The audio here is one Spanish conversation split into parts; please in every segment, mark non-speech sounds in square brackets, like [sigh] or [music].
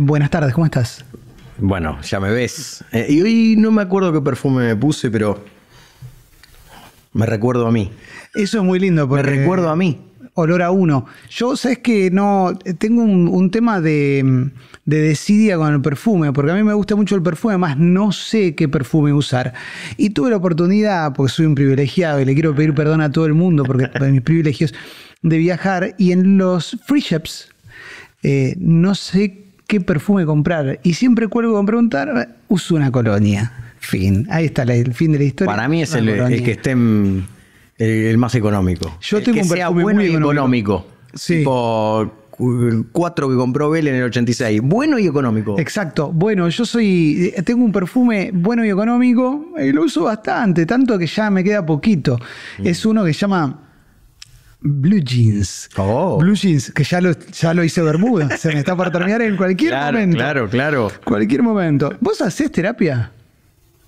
buenas tardes, ¿cómo estás? Bueno, ya me ves. Eh, y hoy no me acuerdo qué perfume me puse, pero me recuerdo a mí. Eso es muy lindo. Porque me recuerdo a mí. Olor a uno. Yo, sabes que no. Tengo un, tema de, de, desidia con el perfume, porque a mí me gusta mucho el perfume, más no sé qué perfume usar. Y tuve la oportunidad, porque soy un privilegiado y le quiero pedir perdón a todo el mundo, porque [laughs] mis privilegios, de viajar. Y en los free shops eh, no sé qué perfume comprar. Y siempre cuelgo con preguntar, uso una colonia. Fin. Ahí está el fin de la historia. Para mí es el, que esté el, más económico. Yo tengo un perfume sea bueno y económico. Sí. Tipo, cuatro que compró Bell en el 86. Bueno y económico. Exacto. Bueno, yo soy. Eh, tengo un perfume bueno y económico y lo uso bastante, tanto que ya me queda poquito. Mm. Es uno que se llama blue jeans. Oh. Blue jeans, que ya lo, ya lo hice Bermuda. Se me está para terminar en cualquier momento. Claro, claro. Cualquier momento. ¿Vos hacés terapia?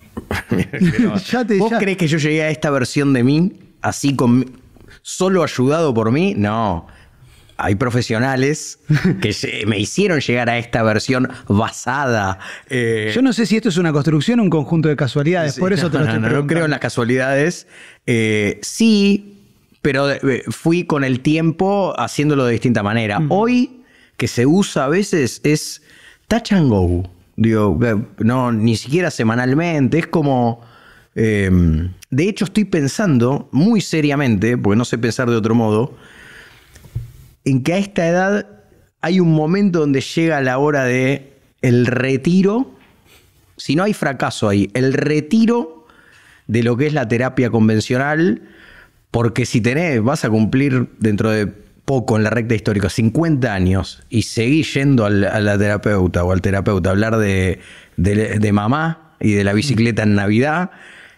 [laughs] ya te, ¿Vos crees que yo llegué a esta versión de mí así con solo ayudado por mí? No. Hay profesionales [laughs] que me hicieron llegar a esta versión basada. Eh, yo no sé si esto es una construcción o un conjunto de casualidades, por eso te lo [laughs] creo en las casualidades. Eh, sí, pero eh, fui con el tiempo haciéndolo de distinta manera. Hoy, que se usa a veces, es touch and go. Digo, eh, no, ni siquiera semanalmente, es como... Em, de hecho, estoy pensando muy seriamente, porque no sé pensar de otro modo, en que a esta edad hay un momento donde llega la hora de el retiro, si no hay fracaso ahí, el retiro de lo que es la terapia convencional, porque si tenés, vas a cumplir dentro de poco en la recta histórica, 50 años, y seguís yendo al, a la terapeuta o al terapeuta a hablar de, mamá y de la bicicleta en Navidad,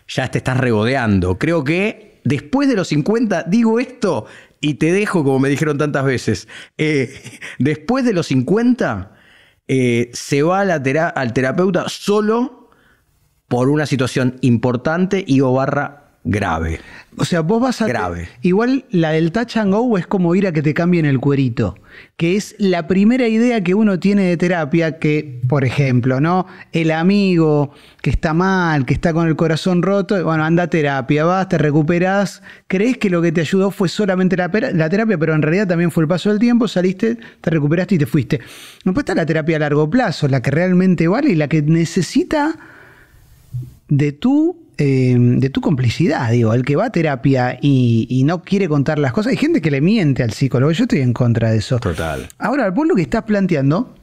ya te estás regodeando. Creo que después de los 50, digo esto y te dejo, como me dijeron tantas veces, eh, después de los 50, eh, se va a al terapeuta solo por una situación importante y o barra Grave. O sea, vos vas a. Grave. Igual la del touch and go es como ir a que te cambien el cuerito, que es la primera idea que uno tiene de terapia, que, por ejemplo, ¿no? El amigo que está mal, que está con el corazón roto, bueno, anda a terapia, vas, te recuperas crees que lo que te ayudó fue solamente la, la terapia, pero en realidad también fue el paso del tiempo, saliste, te recuperaste y te fuiste. Después pues está la terapia a largo plazo, la que realmente vale y la que necesita de tu Em, de tu complicidad, digo, el que va a terapia y, no quiere contar las cosas. Hay gente que le miente al psicólogo, yo estoy en contra de eso. Total. Ahora, vos lo que estás planteando,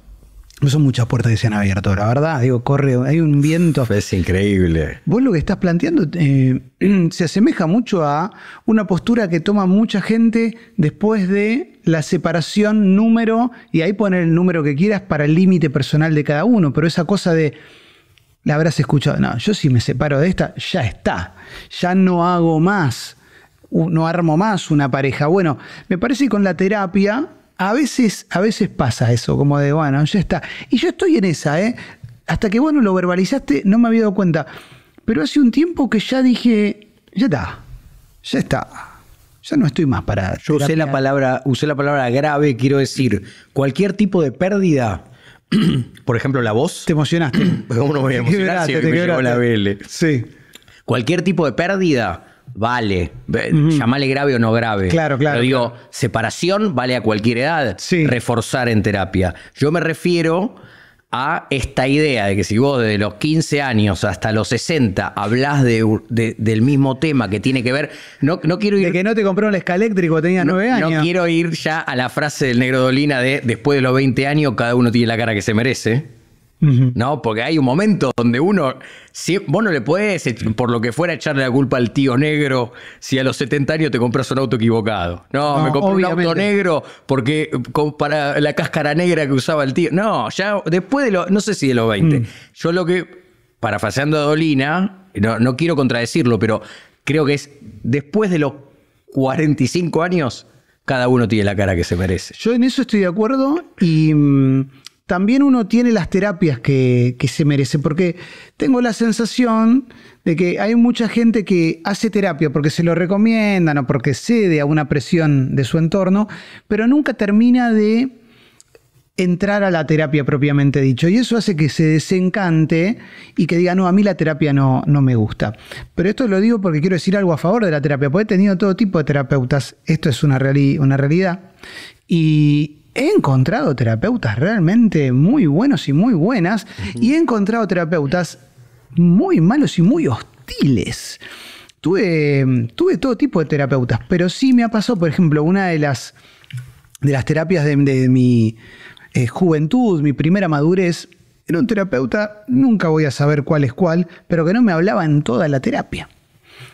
no son muchas puertas que se han abierto, la verdad, digo, corre, hay un viento. Es increíble. Vos lo que estás planteando eh, [clears throat] se asemeja mucho a una postura que toma mucha gente después de la separación número, y ahí poner el número que quieras para el límite personal de cada uno, pero esa cosa de la habrás escuchado, no, yo si me separo de esta, ya está, ya no hago más, no armo más una pareja. Bueno, me parece que con la terapia a veces, a veces pasa eso, como de, bueno, ya está. Y yo estoy en esa, ¿eh? Hasta que, bueno, lo verbalizaste, no me había dado cuenta. Pero hace un tiempo que ya dije, ya está, ya está. Ya no estoy más para. Yo la palabra, usé la palabra grave, quiero decir, cualquier tipo de pérdida [clears throat] por ejemplo, la voz. Te emocionaste. ¿Cómo [clears throat] no me voy a emocionar te me llegó la Sí. Cualquier tipo de pérdida vale. Llamarle grave o no grave. Claro, claro. Pero digo, separación vale a cualquier edad. Sí. Reforzar en terapia. Yo me refiero a esta idea de que si vos desde los 15 años hasta los 60 hablas de, del mismo tema que tiene que ver, no, no quiero ir... De que no te compraron un escaléctrico, tenías 9 años. No quiero ir ya a la frase del negro Dolina de después de los 20 años cada uno tiene la cara que se merece. No, porque hay un momento donde uno, si, vos no le puedes, eh, por lo que fuera, echarle la culpa al tío negro si a los 70 años te compras un auto equivocado. No, me compré un auto negro porque para la cáscara negra que usaba el tío. No, ya después de los, no sé si de los 20. Mm. Yo lo que, parafaseando a Dolina, no, no quiero contradecirlo, pero creo que es después de los 45 años, cada uno tiene la cara que se merece. Yo en eso estoy de acuerdo y... Mm, también uno tiene las terapias que, se merece, porque tengo la sensación de que hay mucha gente que hace terapia porque se lo recomiendan o porque cede a una presión de su entorno, pero nunca termina de entrar a la terapia propiamente dicho. Y eso hace que se desencante y que diga, no, a mí la terapia no, no me gusta. Pero esto lo digo porque quiero decir algo a favor de la terapia, porque he tenido todo tipo de terapeutas, esto es una, una realidad. Y, he encontrado terapeutas realmente muy buenos y muy buenas y he encontrado terapeutas muy malos y muy hostiles. Tuve, tuve todo tipo de terapeutas, pero sí me ha pasado, por ejemplo, una de las, de las terapias de, mi eh, juventud, mi primera madurez, era un terapeuta, nunca voy a saber cuál es cuál, pero que no me hablaba en toda la terapia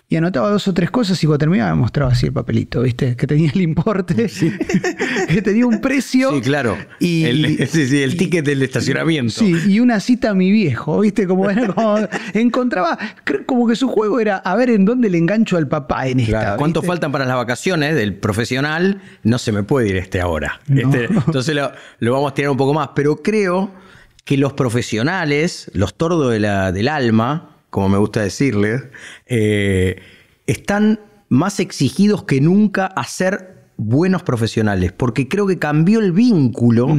y anotaba dos o tres cosas y cuando terminaba me mostraba así el papelito, ¿viste? Que tenía el importe, [laughs] [laughs] que tenía un precio. Sí, claro. Y, el, [laughs] ticket del estacionamiento. Sí, y una cita a mi viejo, ¿viste? Como, era, como como que su juego era a ver en dónde le engancho al papá en esta. ¿Cuánto faltan para las vacaciones del profesional? No se me puede ir este ahora. Este, entonces lo, vamos a tirar un poco más, pero creo que los profesionales, los tordos la, del alma, como me gusta decirle, eh, están más exigidos que nunca a ser buenos profesionales, porque creo que cambió el vínculo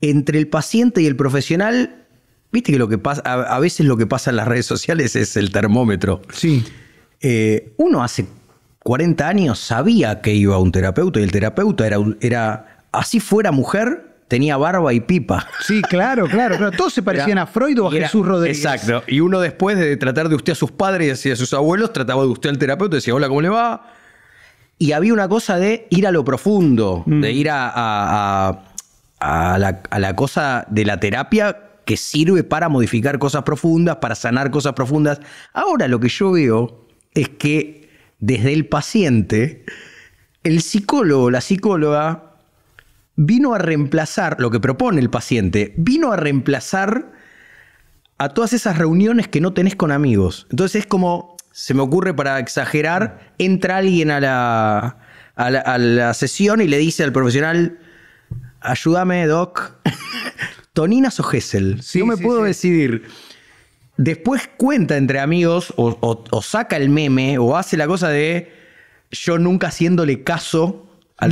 entre el paciente y el profesional. Viste que lo que pasa, a, veces lo que pasa en las redes sociales es el termómetro. Sí. Eh, uno hace 40 años sabía que iba a un terapeuta y el terapeuta era, era así fuera mujer, tenía barba y pipa. Sí, claro, claro, claro. Todos se parecían a Freud o a Jesús Rodríguez. Exacto. Y uno después de tratar de usted a sus padres y a sus abuelos, trataba de usted al terapeuta y decía, hola, ¿cómo le va? Y había una cosa de ir a lo profundo, mm. de ir a, a, la, a la cosa de la terapia que sirve para modificar cosas profundas, para sanar cosas profundas. Ahora lo que yo veo es que desde el paciente, el psicólogo, la psicóloga, vino a reemplazar, lo que propone el paciente, vino a reemplazar a todas esas reuniones que no tenés con amigos. Entonces es como, se me ocurre para exagerar, entra alguien a la, a la, sesión y le dice al profesional, ayúdame, doc, [laughs] toninas o Gessel, yo me puedo decidir. Después cuenta entre amigos o saca el meme o hace la cosa de yo nunca haciéndole caso Mm.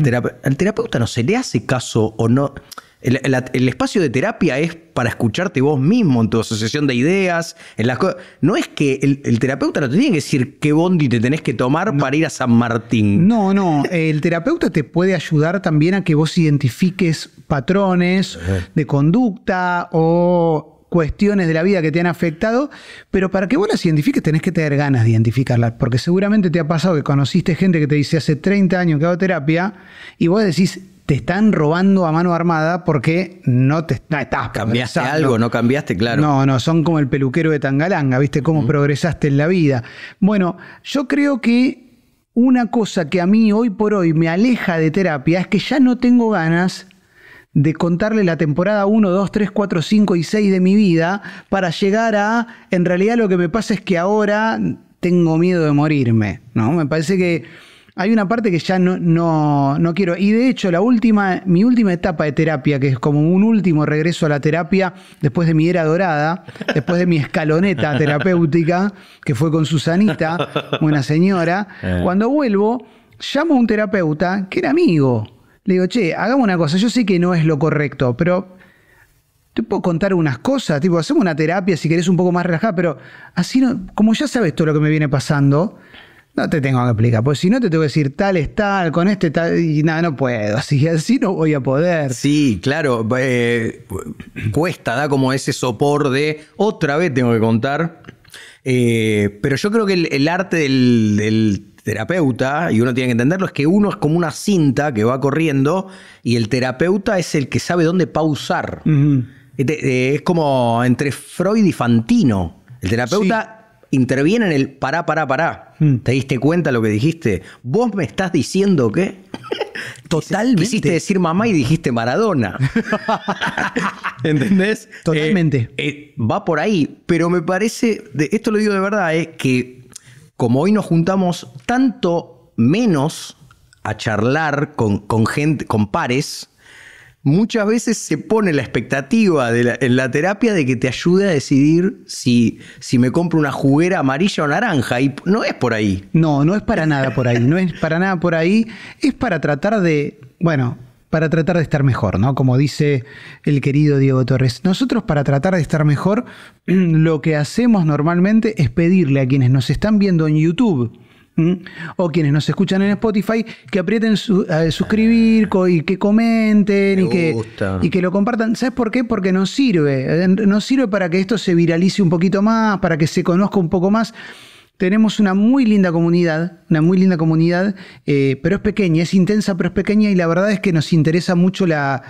Al, terapeuta no se le hace caso o no. El, espacio de terapia es para escucharte vos mismo en tu asociación de ideas, en las cosas. No es que el, terapeuta no te tiene que decir qué bondi te tenés que tomar para ir a San Martín. No, no. El terapeuta te puede ayudar también a que vos identifiques patrones eh. de conducta o cuestiones de la vida que te han afectado, pero para que vos las identifiques tenés que tener ganas de identificarlas, porque seguramente te ha pasado que conociste gente que te dice hace 30 años que hago terapia y vos decís, te están robando a mano armada porque no te estás cambiaste algo, no cambiaste, claro. No, no, son como el peluquero de Tangalanga, ¿viste cómo progresaste en la vida? Bueno, yo creo que una cosa que a mí hoy por hoy me aleja de terapia es que ya no tengo ganas de contarle la temporada 1, 2, 3, 4, 5 y 6 de mi vida para llegar a, en realidad lo que me pasa es que ahora tengo miedo de morirme, ¿no? Me parece que hay una parte que ya no, no, no quiero. Y de hecho, la última, mi última etapa de terapia, que es como un último regreso a la terapia después de mi era dorada, después de mi escaloneta [laughs] terapéutica, que fue con Susanita, buena señora, eh. cuando vuelvo, llamo a un terapeuta que era amigo le digo, che, hagamos una cosa, yo sé que no es lo correcto, pero te puedo contar unas cosas, tipo, hacemos una terapia si querés un poco más relajada, pero así no, como ya sabes todo lo que me viene pasando, no te tengo que explicar, porque si no te tengo que decir tal tal, con este tal, y nada, no puedo, [laughs] así, así no voy a poder. Sí, claro, eh, cuesta, da como ese sopor de otra vez tengo que contar. Eh, pero yo creo que el, arte del terapeuta, y uno tiene que entenderlo, es que uno es como una cinta que va corriendo y el terapeuta es el que sabe dónde pausar. Este, eh, es como entre Freud y Fantino. El terapeuta interviene en el pará, pará, pará. Mm. ¿Te diste cuenta lo que dijiste? ¿Vos me estás diciendo qué? [laughs] Totalmente. Quisiste decir mamá y dijiste Maradona. [laughs] ¿Entendés? Eh, Totalmente. Eh, va por ahí. Pero me parece, esto lo digo de verdad, es que como hoy nos juntamos tanto menos a charlar con, gente, con pares, muchas veces se pone la expectativa en la terapia de que te ayude a decidir si, si me compro una juguera amarilla o naranja. Y no es por ahí. No, no es para nada por ahí. No es para nada por ahí. Es para tratar de, bueno, para tratar de estar mejor, ¿no? Como dice el querido Diego Torres, nosotros para tratar de estar mejor, [clears throat] lo que hacemos normalmente es pedirle a quienes nos están viendo en YouTube, o quienes nos escuchan en Spotify, que aprieten a suscribir y que comenten y que, y que, lo compartan. ¿Sabes por qué? Porque nos sirve. Eh, nos sirve para que esto se viralice un poquito más, para que se conozca un poco más tenemos una muy linda comunidad, una muy linda comunidad, eh, pero es pequeña, es intensa, pero es pequeña y la verdad es que nos interesa mucho la,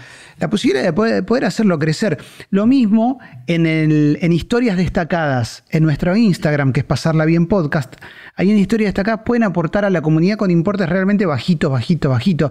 posibilidad de poder, hacerlo crecer. Lo mismo en historias destacadas, en nuestro Instagram, que es Pasarla Bien Podcast hay una Historia acá, pueden aportar a la comunidad con importes realmente bajitos, bajitos, bajitos.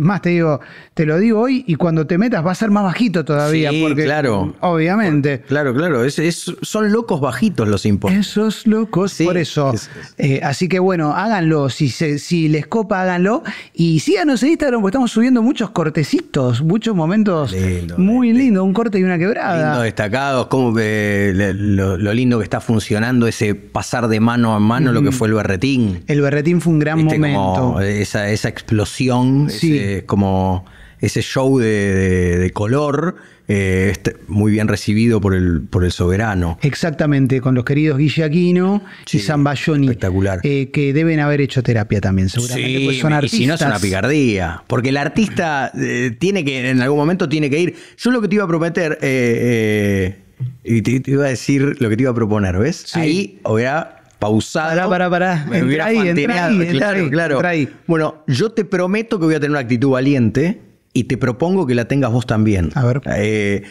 más te digo, te lo digo hoy y cuando te metas va a ser más bajito todavía. Sí, porque, claro. Obviamente. claro, claro. son locos bajitos los importes. Esos locos, por eso. Eh, así que bueno, háganlo. Si, si les copa, háganlo. Y síganos en Instagram porque estamos subiendo muchos cortecitos, muchos momentos muy lindos. Un corte y una quebrada. Lindo destacados, como, lo, lindo que está funcionando ese pasar de mano a mano, lo que el berretín. El berretín fue un gran momento. esa, explosión, sí. como ese show de, color. Eh, este, muy bien recibido por el, por el soberano. Exactamente, con los queridos Guille Aquino y Zambayoni. Espectacular. Eh, que deben haber hecho terapia también, seguramente. son artistas. Y si no es una picardía. Porque el artista eh, tiene que, en algún momento tiene que ir. Yo lo que te iba a prometer, y te, iba a decir lo que te iba a proponer, ¿ves? Sí. Ahí hubiera pausada para para Me ahí, claro, Bueno, yo te prometo que voy a tener una actitud valiente y te propongo que la tengas vos también. A ver. Eh,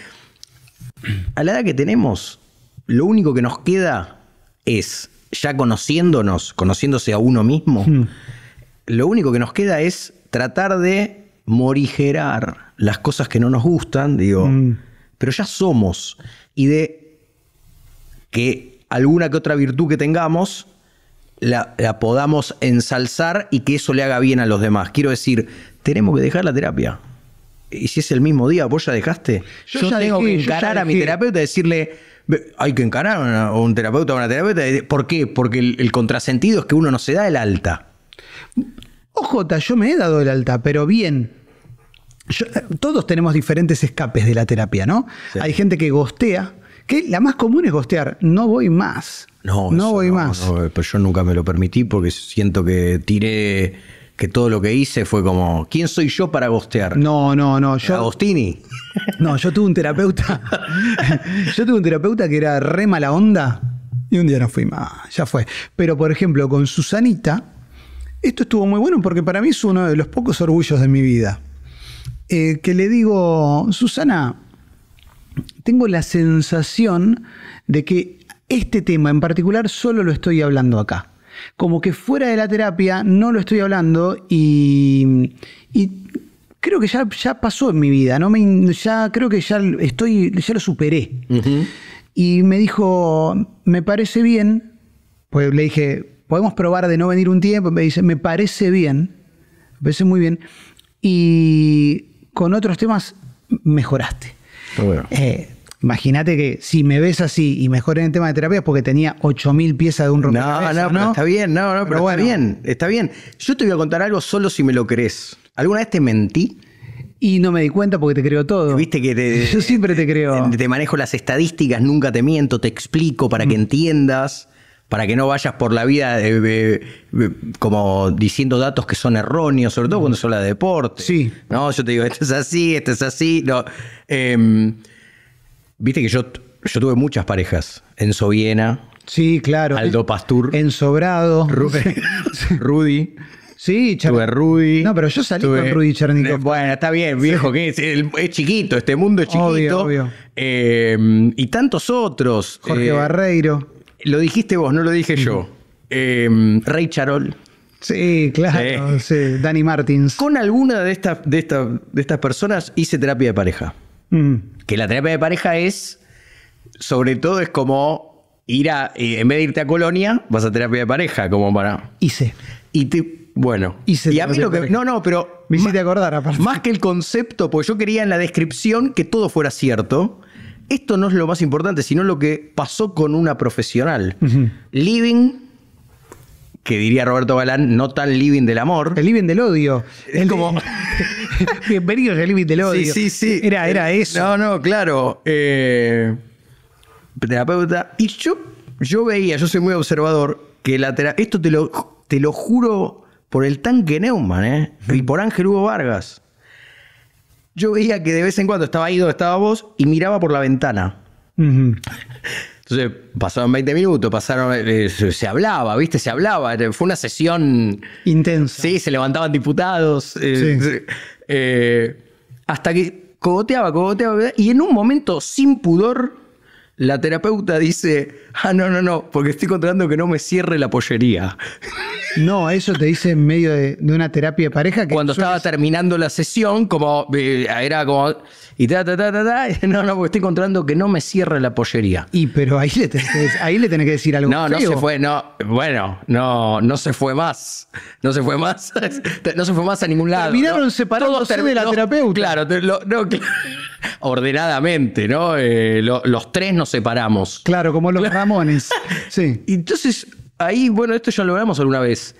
a la edad que tenemos, lo único que nos queda es, ya conociéndonos, conociéndose a uno mismo, hmm. lo único que nos queda es tratar de morigerar las cosas que no nos gustan, digo, hmm. pero ya somos, y de que alguna que otra virtud que tengamos, la, podamos ensalzar y que eso le haga bien a los demás. Quiero decir, tenemos que dejar la terapia. Y si es el mismo día, vos ya dejaste. Yo, ya tengo que encarar a mi terapeuta y decirle, hay que encarar a, un terapeuta o una terapeuta. ¿Por qué? Porque el, contrasentido es que uno no se da el alta. Ojota, yo me he dado el alta, pero bien. Eh, todos tenemos diferentes escapes de la terapia, ¿no? Hay gente que gostea, que la más común es gostear, no voy más. No, no voy más. pero yo nunca me lo permití porque siento que tiré que todo lo que hice fue como, ¿quién soy yo para gostear? No, no, no. Agostini. [laughs] No, yo tuve un terapeuta. [laughs] yo tuve un terapeuta que era re mala onda y un día no fui más. Ya fue. Pero, por ejemplo, con Susanita, esto estuvo muy bueno porque para mí es uno de los pocos orgullos de mi vida. Eh, que le digo, Susana, tengo la sensación de que este tema en particular solo lo estoy hablando acá. Como que fuera de la terapia no lo estoy hablando y, creo que ya, ya pasó en mi vida, ¿no? ya creo que ya estoy, ya lo superé. Y me dijo, me parece bien, pues le dije, podemos probar de no venir un tiempo. Me dice, me parece bien, me parece muy bien. Y con otros temas mejoraste. Eh, imagínate que si me ves así y mejor en el tema de terapias porque tenía 8000 piezas de un rompecabezas. No, no, está bien, no, no, pero, está bien, está bien. Yo te voy a contar algo solo si me lo crees. ¿Alguna vez te mentí? Y no me di cuenta porque te creo todo. Viste que [laughs] yo siempre te creo. Te manejo las estadísticas, nunca te miento, te explico para que mm. entiendas para que no vayas por la vida como diciendo datos que son erróneos, sobre todo cuando se habla de deporte. Sí. No, yo te digo, esto es así, esto es así. Em, viste que yo, yo tuve muchas parejas. en Soviena. Sí, claro. Aldo Pastur. en Sobrado [laughs] Rudy. Sí, Char Tuve Rudy. No, pero yo salí con Rudy Chernikov. Bueno, está bien, viejo, que es, chiquito, este mundo es chiquito. Em, y tantos otros. Jorge eh, Barreiro. Lo dijiste vos, no lo dije yo. Em, Ray Charol. Sí, claro. Sí. Danny Martins. Con alguna de, estas de, de estas personas hice terapia de pareja. Mm. Que la terapia de pareja es, sobre todo, es como ir a, eh, en vez de irte a Colonia, vas a terapia de pareja, como para... Hice. Y te, bueno. Hice y a mí lo que... No, no, pero... Me hiciste acordar, Más que el concepto, porque yo quería en la descripción que todo fuera cierto esto no es lo más importante, sino lo que pasó con una profesional. Living, que diría Roberto Balán, no tan living del amor. El living del odio. Es como. [laughs] Bienvenidos al living del odio. Sí, sí, Era, eh, eso. No, no, claro. Eh, terapeuta. Y yo, veía, yo soy muy observador, que la terapia. Esto te lo, te lo juro por el tanque Neumann, ¿eh? Y por Ángel Hugo Vargas yo veía que de vez en cuando estaba ahí estaba vos y miraba por la ventana. Entonces pasaron 20 minutos, pasaron, eh, se hablaba, ¿viste? Se hablaba, fue una sesión intensa. Sí, se levantaban diputados. Eh, eh, hasta que cogoteaba, cogoteaba, y en un momento sin pudor la terapeuta dice, ah, no, no, no, porque estoy controlando que no me cierre la pollería. [laughs] No, eso te dice en medio de, una terapia de pareja. Cuando estaba terminando la sesión, como eh, era como, y ta, ta, ta, ta, no, no, porque estoy controlando que no me cierre la pollería. Y pero ahí le tenés que, ahí le tenés que decir algo. No, no se fue, no, bueno, no, no se fue más, no se fue más, [laughs] no se fue más a ningún lado. Terminaron separándose de la terapeuta. Claro, [laughs] ordenadamente, ¿no? Eh, los tres se separamos. Claro, como los Ramones. [laughs] Sí. Entonces, ahí, bueno, esto ya lo hablamos alguna vez.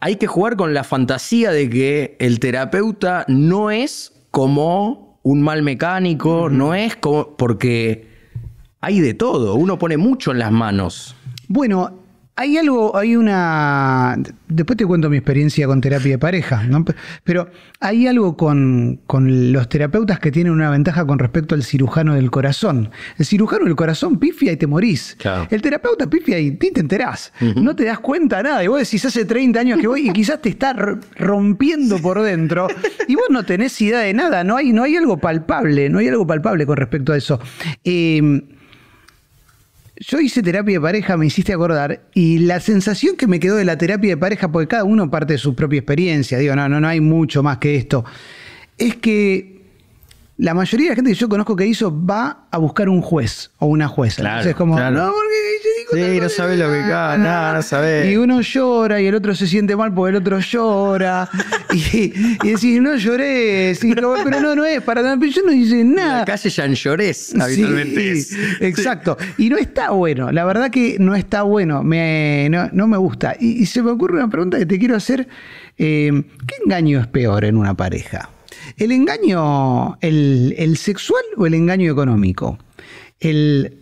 Hay que jugar con la fantasía de que el terapeuta no es como un mal mecánico, no es como. porque hay de todo, uno pone mucho en las manos. Bueno, hay algo, hay una. Después te cuento mi experiencia con terapia de pareja, ¿no? Pero hay algo con, los terapeutas que tienen una ventaja con respecto al cirujano del corazón. El cirujano del corazón pifia y te morís. El terapeuta pifia y te enterás. No te das cuenta nada. Y vos decís hace 30 años que voy y quizás te está rompiendo por dentro. Y vos no tenés idea de nada. No hay, no hay algo palpable, no hay algo palpable con respecto a eso. Eh, yo hice terapia de pareja, me hiciste acordar, y la sensación que me quedó de la terapia de pareja, porque cada uno parte de su propia experiencia, digo, no, no, no hay mucho más que esto, es que la mayoría de la gente que yo conozco que hizo va a buscar un juez o una jueza. Claro, Entonces es como, no, porque yo digo Sí, no sabes lo que nada, nada, no, no sabes. Y uno llora y el otro se siente mal porque el otro llora. [laughs] y, decís, no lloré, pero no, no es para nada. Pero yo no hice nada. En la calle ya llorés, habitualmente [laughs] sí, es. Exacto. Y no está bueno, la verdad que no está bueno, no, me gusta. Y, se me ocurre una pregunta que te quiero hacer. Eh, ¿Qué engaño es peor en una pareja? ¿El engaño, el, sexual o el engaño económico? El,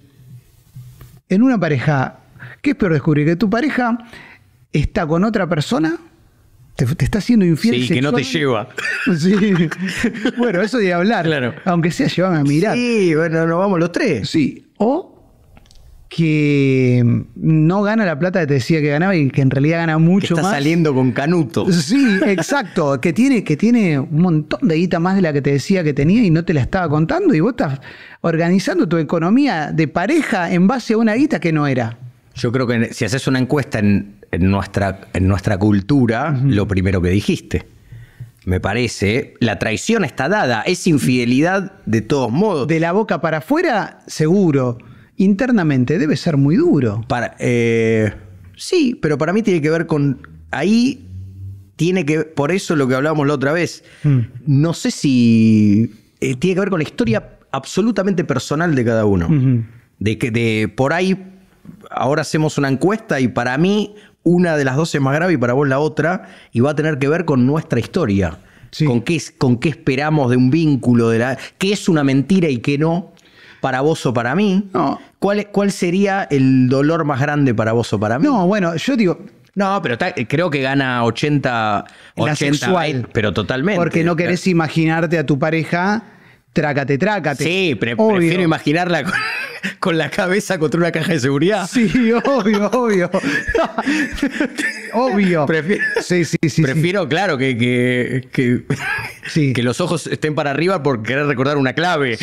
en una pareja, ¿qué es peor descubrir? ¿Que tu pareja está con otra persona? Te, está haciendo infiel. Sí, que no te lleva. [laughs] Sí. Bueno, eso de hablar. Claro. Aunque sea llévame a mirar. Sí, bueno, nos vamos los tres. Sí. O que mm, no gana la plata que te decía que ganaba y que en realidad gana mucho más. Está saliendo con Canuto. Sí, [laughs] exacto. que, tiene, que tiene un montón de guita más de la que te decía que tenía y no te la estaba contando. Y vos estás organizando tu economía de pareja en base a una guita que no era. Yo creo que si haces una encuesta en, nuestra, en nuestra cultura, lo primero que dijiste. Me parece, la traición está dada, es infidelidad de todos modos. De la boca para afuera, seguro internamente debe ser muy duro. Para, eh, sí, pero para mí tiene que ver con. Ahí tiene que. Por eso lo que hablábamos la otra vez. Hmm. No sé si. Eh, tiene que ver con la historia absolutamente personal de cada uno. De que por ahí. Ahora hacemos una encuesta y para mí una de las dos es más grave y para vos la otra, y va a tener que ver con nuestra historia. Con, qué, con qué esperamos de un vínculo, de la, qué es una mentira y qué no para vos o para mí, ¿cuál, ¿cuál sería el dolor más grande para vos o para mí? No, bueno, yo digo, no, pero eh, creo que gana 80, 80 pero totalmente. Porque no querés imaginarte a tu pareja trácate, trácate. Sí, prefiero imaginarla [laughs] con, la cabeza contra una caja de seguridad. Sí, obvio, obvio. [laughs] obvio. Prefiero, sí, sí, sí, prefiero claro, que, que, que, [laughs] que, los ojos estén para arriba por querer recordar una clave.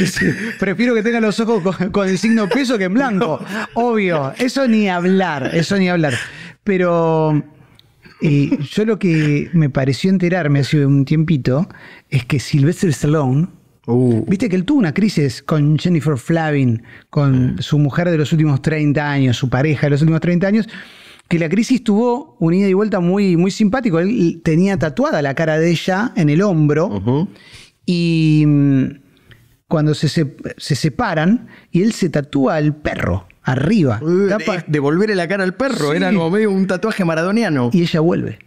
Prefiero que tenga los ojos con, el signo peso que en blanco. Obvio. Eso ni hablar, eso ni hablar. Pero... Eh, yo lo que me pareció enterarme hace un tiempito es que Silvestre Stallone Uh. Viste que él tuvo una crisis con Jennifer Flavin, con su mujer de los últimos 30 años, su pareja de los últimos 30 años, que la crisis tuvo un ida y vuelta muy, muy simpático. Él tenía tatuada la cara de ella en el hombro y mm, cuando se, separan y él se tatúa al perro arriba. De eh, Devolverle la cara al perro, era como medio un tatuaje maradoniano. Y ella vuelve.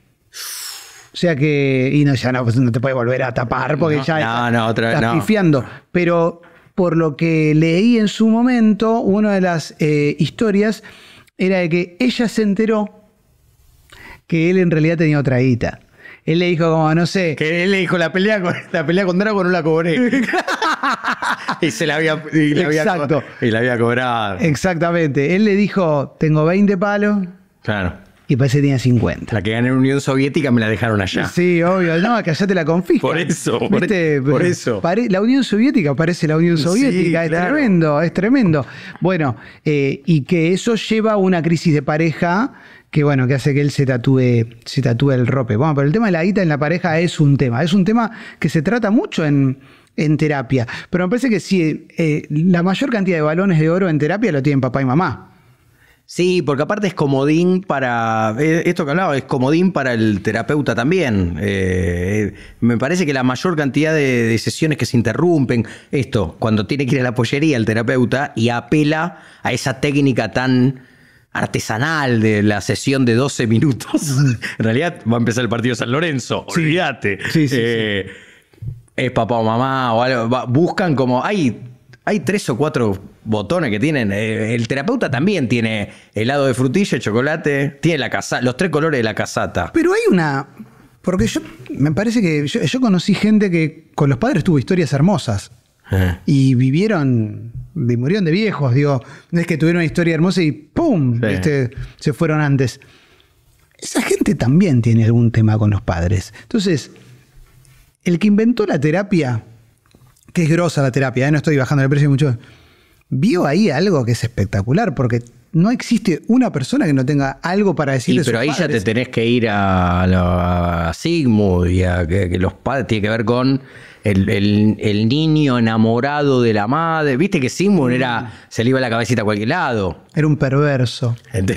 O sea que, y no, ya no, pues no te puede volver a tapar porque ya estás pifiando. Pero por lo que leí en su momento, una de las eh, historias era de que ella se enteró que él en realidad tenía otra guita. Él le dijo como, no sé. Que él le dijo, la pelea con, la pelea con Drago no la cobré. [laughs] y se la había, Exacto. y la había cobrado. Exactamente. Él le dijo, tengo 20 palos. Claro y parece que tenía 50. La que gané en Unión Soviética me la dejaron allá. Sí, obvio. No, que allá te la confiscan. Por eso, por, por eso. la Unión Soviética parece la Unión Soviética. es tremendo, es tremendo. Bueno, eh, y que eso lleva a una crisis de pareja que bueno, que hace que él se tatúe, se tatúe el rope. Bueno, pero el tema de la guita en la pareja es un tema, es un tema que se trata mucho en, terapia. Pero me parece que sí, eh, eh, la mayor cantidad de balones de oro en terapia lo tienen papá y mamá. Sí, porque aparte es comodín para. Eh, esto que hablaba es comodín para el terapeuta también. Eh, me parece que la mayor cantidad de, sesiones que se interrumpen, esto, cuando tiene que ir a la pollería el terapeuta y apela a esa técnica tan artesanal de la sesión de 12 minutos. [laughs] en realidad va a empezar el partido San Lorenzo, sí. Sí, eh, es papá o mamá o algo. Buscan como. Ay, hay tres o cuatro botones que tienen. Eh, el terapeuta también tiene helado de frutilla, chocolate, tiene la casa, los tres colores de la casata. Pero hay una. Porque yo me parece que yo, conocí gente que con los padres tuvo historias hermosas eh. y vivieron y murieron de viejos, digo, no es que tuvieron una historia hermosa y ¡pum! Este, se fueron antes. Esa gente también tiene algún tema con los padres. Entonces, el que inventó la terapia que es grosa la terapia, ¿eh? no estoy bajando el precio mucho, vio ahí algo que es espectacular, porque no existe una persona que no tenga algo para decir. pero ahí ya te tenés que ir a, Sigmund y a que, los padres tiene que ver con el, niño enamorado de la madre. Viste que Sigmund era, mm. se le iba la cabecita a cualquier lado. Era un perverso. [laughs]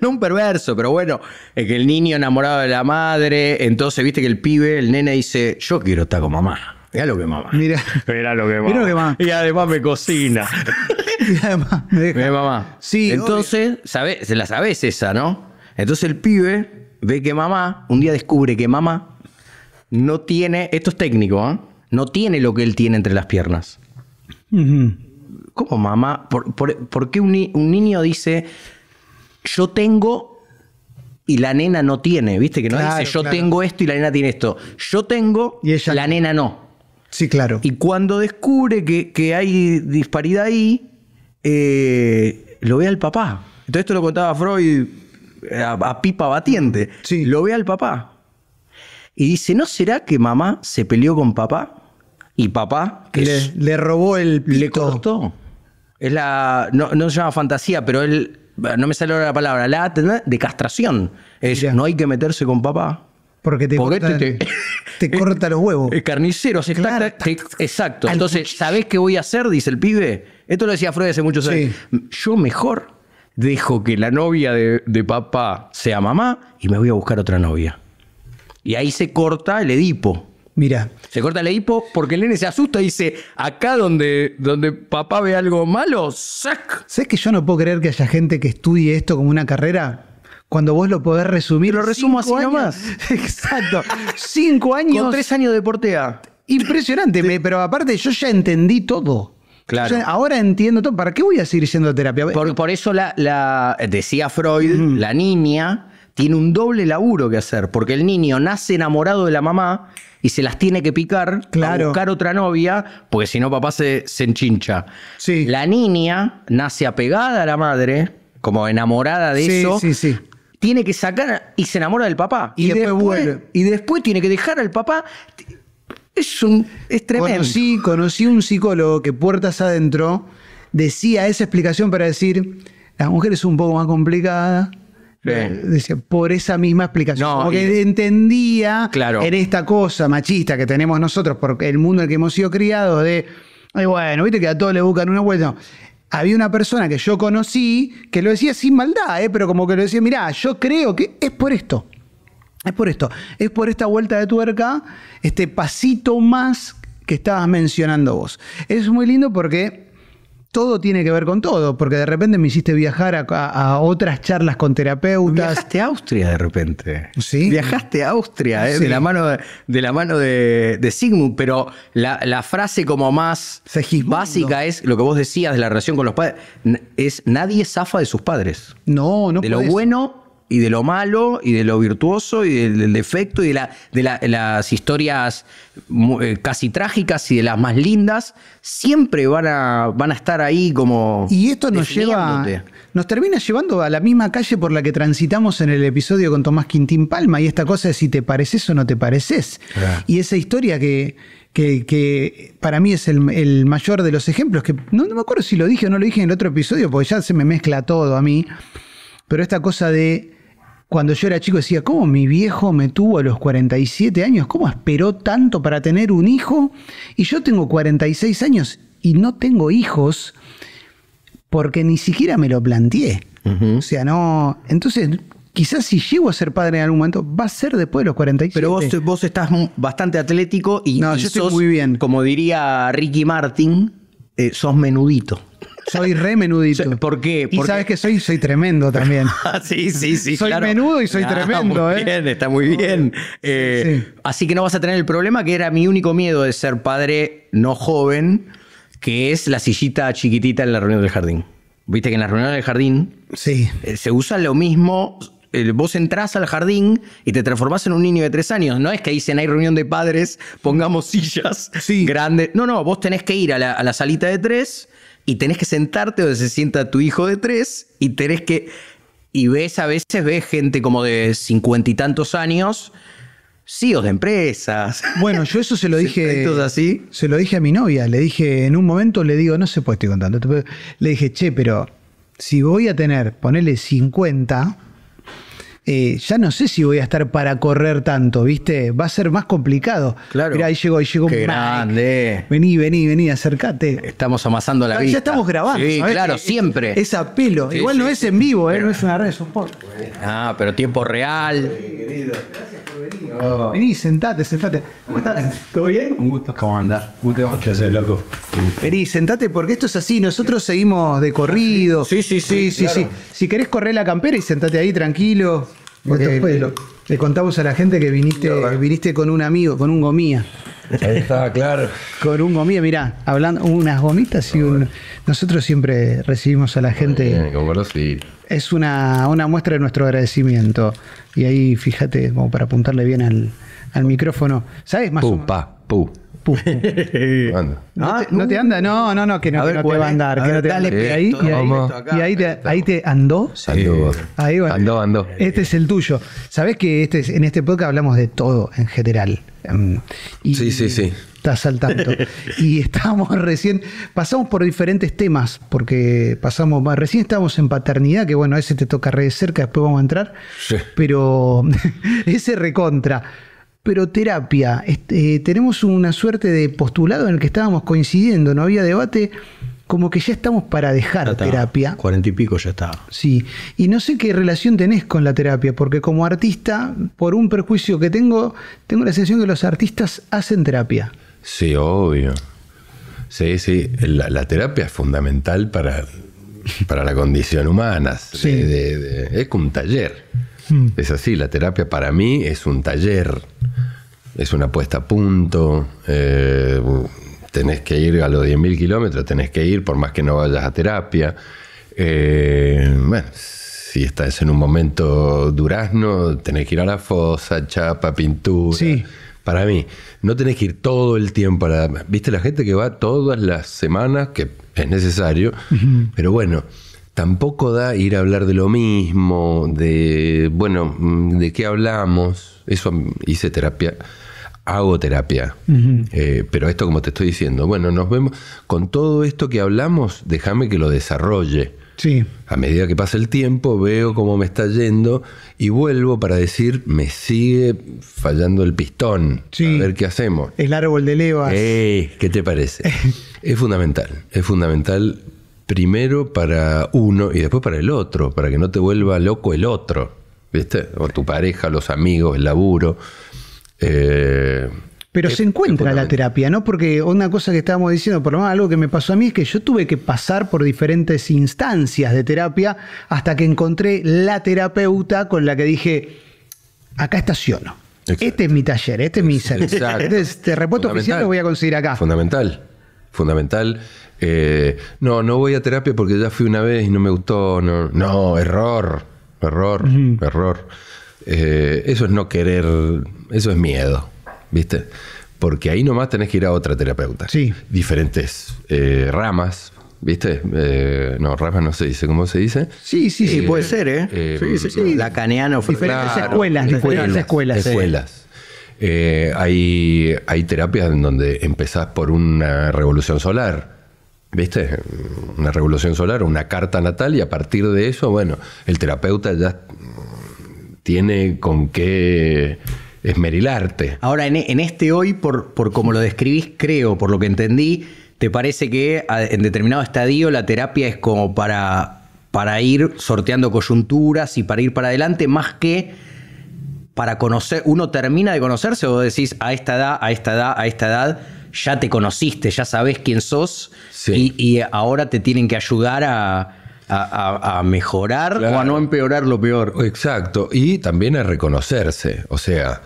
no un perverso, pero bueno, es que el niño enamorado de la madre, entonces viste que el pibe, el nene dice, yo quiero estar con mamá. Mira lo que mamá. Mira, lo que mamá. Y además me cocina. [laughs] y además me deja. mamá. Sí, Entonces, sabes, la sabes esa, ¿no? Entonces el pibe ve que mamá, un día descubre que mamá no tiene, esto es técnico, ¿eh? no tiene lo que él tiene entre las piernas. ¿Cómo mamá? ¿Por, qué un, niño dice, yo tengo y la nena no tiene? ¿Viste que no dice, yo tengo esto y la nena tiene esto? Yo tengo, y ella... la nena no. Sí, claro. Y cuando descubre que, hay disparidad ahí, eh, lo ve al papá. Entonces esto lo contaba Freud eh, a, pipa batiente. Sí. Lo ve al papá. Y dice, ¿no será que mamá se peleó con papá? Y papá le, robó el Le cortó. Es la, no, se llama fantasía, pero él, no me sale ahora la palabra, la de castración. Es, no hay que meterse con papá. Porque te, te, [laughs] [laughs] corta los huevos. El carnicero Exacto. Entonces, ¿sabés qué voy a hacer? Dice el pibe. Esto lo decía Freud hace muchos años. Yo mejor dejo que la novia de, papá sea mamá y me voy a buscar otra novia. Y ahí se corta el Edipo. Mira. Se corta el Edipo porque el nene se asusta y dice, acá donde, donde papá ve algo malo, sac. ¿Sabes que yo no puedo creer que haya gente que estudie esto como una carrera? cuando vos lo podés resumir, lo resumo así nomás. [laughs] Exacto. Cinco años. Con tres años de portea. Impresionante, pero aparte yo ya entendí todo. Claro. ahora entiendo todo. ¿Para qué voy a seguir siendo terapia? Por, por eso la, decía Freud, la niña tiene un doble laburo que hacer, porque el niño nace enamorado de la mamá y se las tiene que picar claro. a buscar otra novia, porque si no papá se, se enchincha. La niña nace apegada a la madre, como enamorada de sí, eso, sí, tiene que sacar y se enamora del papá. Y, después, vuelve. Y después tiene que dejar al papá. Es, un, es tremendo. Conocí, un psicólogo que puertas adentro decía esa explicación para decir, las mujeres son un poco más complicadas. Decía, por esa misma explicación. Porque entendía claro. en esta cosa machista que tenemos nosotros, por el mundo en el que hemos sido criados, de, Ay, bueno, viste que a todos le buscan una vuelta había una persona que yo conocí que lo decía sin maldad, eh, pero como que lo decía, mirá, yo creo que es por esto. Es por esto, es por esta vuelta de tuerca, este pasito más que estabas mencionando vos. Es muy lindo porque todo tiene que ver con todo, porque de repente me hiciste viajar a, otras charlas con terapeutas. Viajaste a Austria de repente. Sí. Viajaste a Austria, eh, de la mano de, la mano de, Sigmund, pero la, frase como más básica es lo que vos decías de la relación con los padres, es nadie zafa de sus padres. No, no. De lo bueno y de lo malo y de lo virtuoso y del, defecto y de, las historias eh, casi trágicas y de las más lindas, siempre van a, van a estar ahí como... Y esto nos lleva... Nos termina llevando a la misma calle por la que transitamos en el episodio con Tomás Quintín Palma y esta cosa de si te pareces o no te pareces. Y esa historia que, para mí es el, mayor de los ejemplos, que no, me acuerdo si lo dije o no lo dije en el otro episodio, porque ya se me mezcla todo a mí, pero esta cosa de cuando yo era chico decía, ¿cómo mi viejo me tuvo a los 47 años? ¿Cómo esperó tanto para tener un hijo? Y yo tengo 46 años y no tengo hijos porque ni siquiera me lo planteé. O sea, no. Entonces, quizás si llego a ser padre en algún momento, va a ser después de los 47. Pero vos, vos estás bastante atlético y, no, yo estoy muy bien. como diría Ricky Martin, eh, sos menudito. Soy re menudito. ¿Por qué? y sabes que soy, soy tremendo también. [laughs] Ah, sí, sí, sí. Soy menudo y soy ah, tremendo, muy ¿eh? Bien, está muy bien. Eh, así que no vas a tener el problema que era mi único miedo de ser padre no joven, que es la sillita chiquitita en la reunión del jardín. Viste que en la reunión del jardín sí. Eh, se usa lo mismo. vos entras al jardín y te transformás en un niño de tres años. No es que dicen hay reunión de padres, pongamos sillas grandes. No, no, vos tenés que ir a la salita de tres y tenés que sentarte donde se sienta tu hijo de tres y tenés que... Y ves, a veces ves gente como de cincuenta y tantos años, CEOs de empresas. Bueno, yo eso se lo [laughs] dije... así. Se lo dije a mi novia, le dije, en un momento le digo, no sé por pues, estoy contando, le dije, che, pero si voy a tener, ponele 50 eh, ya no sé si voy a estar para correr tanto, ¿viste? Va a ser más complicado. Claro. ahí llegó, ahí llegó. Qué grande. Vení, vení, vení, acércate. Estamos amasando la vida. Ya estamos grabando. Sí, claro, eh, eh, siempre. Es a pelo. Igual no es en vivo, ¿eh? no es una red, de un Ah, pero tiempo real. Querido vení. sentate, sentate. ¿Cómo estás? ¿Todo bien? Un gusto. ¿Cómo andás? ¿Qué haces, loco? Vení, sentate porque esto es así. Nosotros seguimos de corrido. Sí, sí, sí. Sí, sí. Si querés correr la campera y sentate ahí tranquilo. Le contamos a la gente que viniste, eh. viniste con un amigo, con un gomía. Ahí estaba claro. Con un gomía, mirá, hablando unas gomitas y un. Nosotros siempre recibimos a la gente. Es una, una, muestra de nuestro agradecimiento. Y ahí, fíjate, como para apuntarle bien al, micrófono. ¿Sabes más? Pupa, [laughs] Ah, no, te, anda, no, no, no, que no, te va a andar. dale, ahí, y ahí, te, andó. andó, andó. Este es el tuyo. Sabes que este, en este podcast hablamos de todo en general. Em, sí, sí, sí. Estás al tanto. [laughs] y estábamos recién, pasamos por diferentes temas, porque pasamos, recién estábamos en paternidad, que bueno, ese te toca re de cerca, después vamos a entrar. Pero [laughs] ese recontra pero terapia. Este, tenemos una suerte de postulado en el que estábamos coincidiendo, no había debate, como que ya estamos para dejar terapia. Cuarenta y pico ya estaba. Sí, y no sé qué relación tenés con la terapia, porque como artista, por un perjuicio que tengo, tengo la sensación que los artistas hacen terapia. Sí, obvio. Sí, sí, la, terapia es fundamental para, para la condición humana. Sí. es como un taller. Hmm. Es así, la terapia para mí es un taller, es una puesta a punto. Eh, tenés que ir a los 10.000 kilómetros, tenés que ir por más que no vayas a terapia. Eh, si estás en un momento durazno, tenés que ir a la fosa, chapa, pintura. Para mí, no tenés que ir todo el tiempo a la... Viste la gente que va todas las semanas, que es necesario, pero bueno, tampoco da ir a hablar de lo mismo, de, bueno, mm, de qué hablamos. Eso hice terapia, hago terapia. Eh, pero esto como te estoy diciendo, bueno, nos vemos, con todo esto que hablamos, déjame que lo desarrolle. Sí. A medida que pasa el tiempo, veo cómo me está yendo y vuelvo para decir, me sigue fallando el pistón. A ver qué hacemos. El árbol de levas. Eh, ¿Qué te parece? [laughs] es fundamental, es fundamental primero para uno y después para el otro, para que no te vuelva loco el otro, ¿viste? O tu pareja, los amigos, el laburo. Eh, pero se encuentra la terapia, ¿no? Porque una cosa que estábamos diciendo, por lo menos algo que me pasó a mí, es que yo tuve que pasar por diferentes instancias de terapia hasta que encontré la terapeuta con la que dije, acá estaciono. Este es mi taller, este es mi servicio Este, es, este repuesto oficial lo voy a conseguir acá. Fundamental fundamental. Eh, no, no voy a terapia porque ya fui una vez y no me gustó. No, no error, error, error. Eh, eso es no querer, eso es miedo, ¿viste? Porque ahí nomás tenés que ir a otra terapeuta. Sí. Diferentes eh, ramas, ¿Viste? no, ramas no se dice. ¿Cómo se dice? Sí, sí, sí, puede ser, ¿eh? eh sí, sí, sí. Diferentes escuelas. Diferentes escuelas. Escuelas. escuelas. Eh, hay, terapias en donde empezás por una revolución solar. ¿Viste? Una revolución solar, una carta natal, y a partir de eso, bueno, el terapeuta ya tiene con qué esmerilarte. Ahora, en, e, este hoy, por, como lo describís, creo, por lo que entendí, ¿te parece que en determinado estadio la terapia es como para, para ir sorteando coyunturas y para ir para adelante, más que para conocer, uno termina de conocerse o decís a esta edad, a esta edad, a esta edad, ya te conociste, ya sabes quién sos y, ahora te tienen que ayudar a, mejorar o a no empeorar lo peor. Exacto, y también a reconocerse, o sea,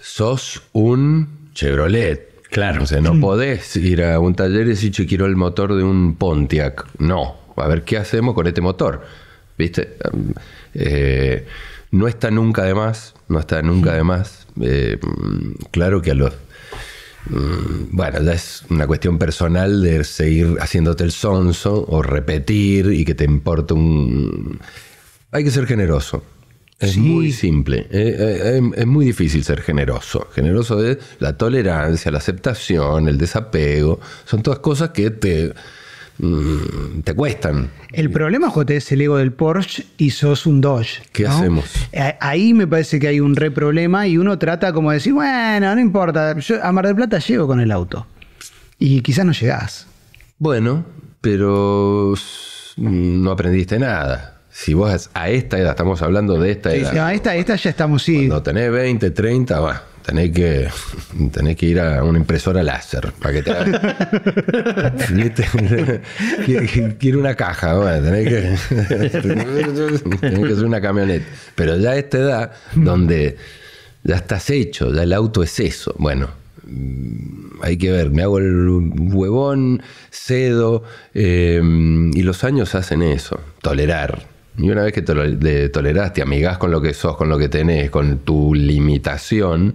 sos un Chevrolet. Claro. O sea, no mm. podés ir a un taller y decir, quiero el motor de un Pontiac. No, a ver qué hacemos con este motor. ¿Viste? Eh, no está nunca de más no está nunca de más. Eh, claro que a los mm, bueno, ya es una cuestión personal de seguir haciéndote el sonso o repetir y que te importa un... Hay que ser generoso. Es muy simple. Es, eh, eh, em, es, muy difícil ser generoso. Generoso es la tolerancia, la aceptación, el desapego. Son todas cosas que te Mm, te cuestan. El problema, José, es el ego del Porsche y sos un Dodge. ¿Qué hacemos? Eh, ahí me parece que hay un re problema y uno trata como de decir, bueno, no importa, yo a Mar del Plata llego con el auto. Y quizás no llegás. Bueno, pero no aprendiste nada. Si vos a esta edad, estamos hablando de esta edad. a esta, esta ya estamos, sí. Cuando tenés 20, 30, va Tenés que, [laughs] tenés que ir a una impresora láser para que te [laughs] Quiero una caja, tenés, que, [laughs] tenés que hacer una camioneta. Pero ya a esta edad, donde ya estás hecho, ya el auto es eso. Bueno, mm, hay que ver, me hago el huevón, cedo, eh, y los años hacen eso, tolerar y una vez que te tolerás, te amigás con lo que sos, con lo que tenés, con tu limitación,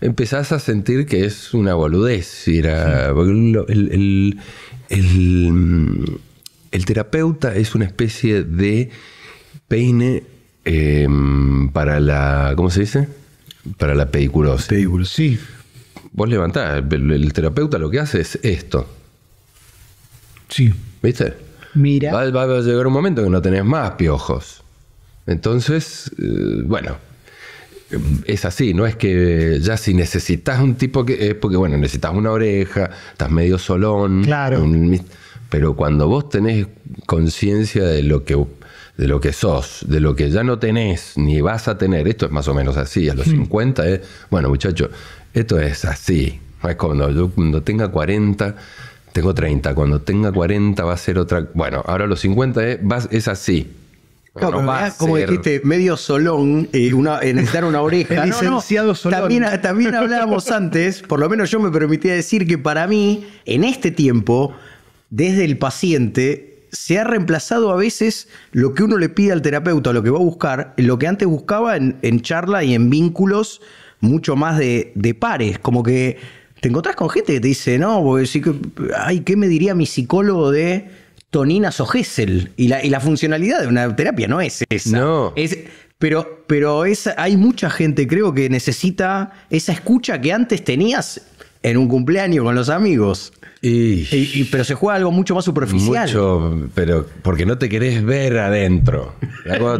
empezás a sentir que es una boludez. Era, el, mm, el, terapeuta es una especie de peine em, para la. ¿Cómo se dice? Para la pediculosis. Pediculosis, sí. Vos levantás, el terapeuta lo que hace es esto. Sí. ¿Viste? Mira. Va, a llegar un momento que no tenés más piojos. Entonces, eh, bueno, es así, no es que ya si necesitas un tipo que. Es porque, bueno, necesitas una oreja, estás medio solón. Claro. pero cuando vos tenés conciencia de lo que de lo que sos, de lo que ya no tenés ni vas a tener, esto es más o menos así, a los 50 hmm. es, eh, bueno muchachos, esto es así, es cuando yo cuando tenga 40 tengo 30, cuando tenga 40 va a ser otra... Bueno, ahora los 50 es, eh, es así. como dijiste, medio solón, eh, una, necesitar una oreja. [laughs] licenciado Solón. También, hablábamos [laughs] antes, por lo menos yo me permitía decir que para mí, en este tiempo, desde el paciente, se ha reemplazado a veces lo que uno le pide al terapeuta, lo que va a buscar, lo que antes buscaba en, charla y en vínculos mucho más de, de pares, como que te encontrás con gente que te dice, no, porque sí que, ay, ¿qué me diría mi psicólogo de toninas o Y la, funcionalidad de una terapia no es esa. No. Es, pero pero hay mucha gente, creo, que necesita esa escucha que antes tenías en un cumpleaños con los amigos. Y, pero se juega algo mucho más superficial. Mucho, pero porque no te querés ver adentro.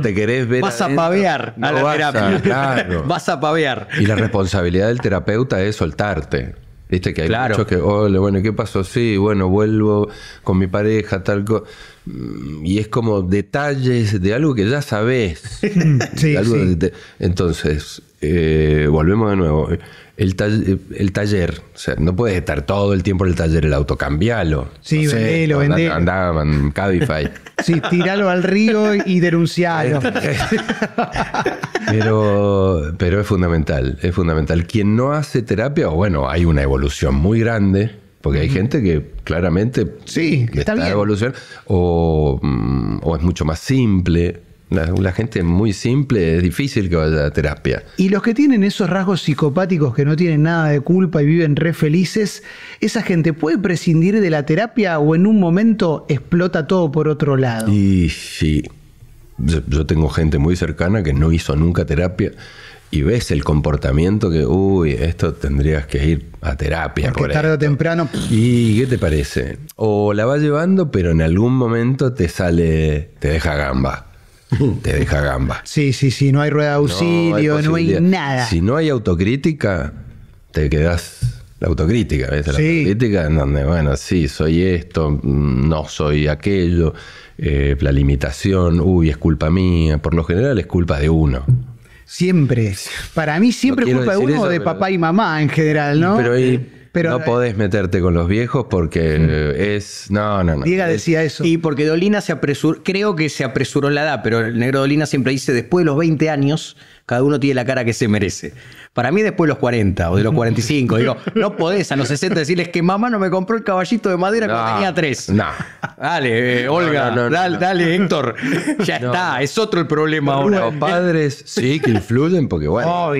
te querés ver vas a pavear a la terapia. [laughs] Vas a pavear. Y la responsabilidad del terapeuta es soltarte. Viste que hay muchos que, hola, bueno, ¿qué pasó? Sí, bueno, vuelvo con mi pareja, tal cosa. Mm, y es como detalles de algo que ya sabes [laughs] sí, sí. entonces, eh, volvemos de nuevo. El, taller, o sea, no puedes estar todo el tiempo en el taller el auto, cambialo. Sí, no sé, vendelo, vendelo. Cabify. Sí, tiralo al río y denuncialo. [laughs] [laughs] Pero, pero es fundamental, es fundamental. Quien no hace terapia, o bueno, hay una evolución muy grande, porque hay gente que claramente sí, está, está evolución mm, o, es mucho más simple, la, gente muy simple es difícil que vaya a terapia. Y los que tienen esos rasgos psicopáticos que no tienen nada de culpa y viven re felices, ¿esa gente puede prescindir de la terapia o en un momento explota todo por otro lado? Y sí, yo, tengo gente muy cercana que no hizo nunca terapia y ves el comportamiento que, uy, esto tendrías que ir a terapia. Porque por tarde o temprano. ¿Y qué te parece? O la vas llevando, pero en algún momento te sale, te deja gamba. [laughs] Te deja gamba. Sí, sí, sí, no hay rueda de auxilio, no hay nada. Si no hay autocrítica, te quedas la autocrítica, ¿ves? La autocrítica en donde, bueno, sí, soy esto, no soy aquello, eh, la limitación, uy, es culpa mía. Por lo general es culpa de uno. Siempre. Para mí siempre es culpa de uno o de papá y mamá en general, ¿no? Pero no eh, podés meterte con los viejos porque eh, es. No, no, no. decía eso. Y porque Dolina se apresuró, creo que se apresuró la edad, pero el negro Dolina siempre dice: después de los 20 años, cada uno tiene la cara que se merece. Para mí después de los 40 o de los 45, digo, no podés a los 60 decirles que mamá no me compró el caballito de madera cuando tenía 3. No. Dale, eh, Olga, dale, Héctor. Ya está, es otro el problema ahora. Los padres sí que influyen porque, bueno,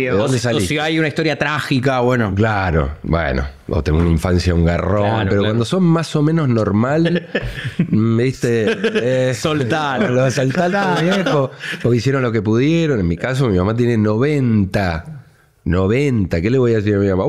si hay una historia trágica, bueno. Claro, bueno, o tengo una infancia, un garrón, pero cuando son más o menos normal, viste, eh, soltar, lo viejo, porque hicieron lo que pudieron. En mi caso, mi mamá tiene 90. 90, ¿qué le voy a decir a mi mamá?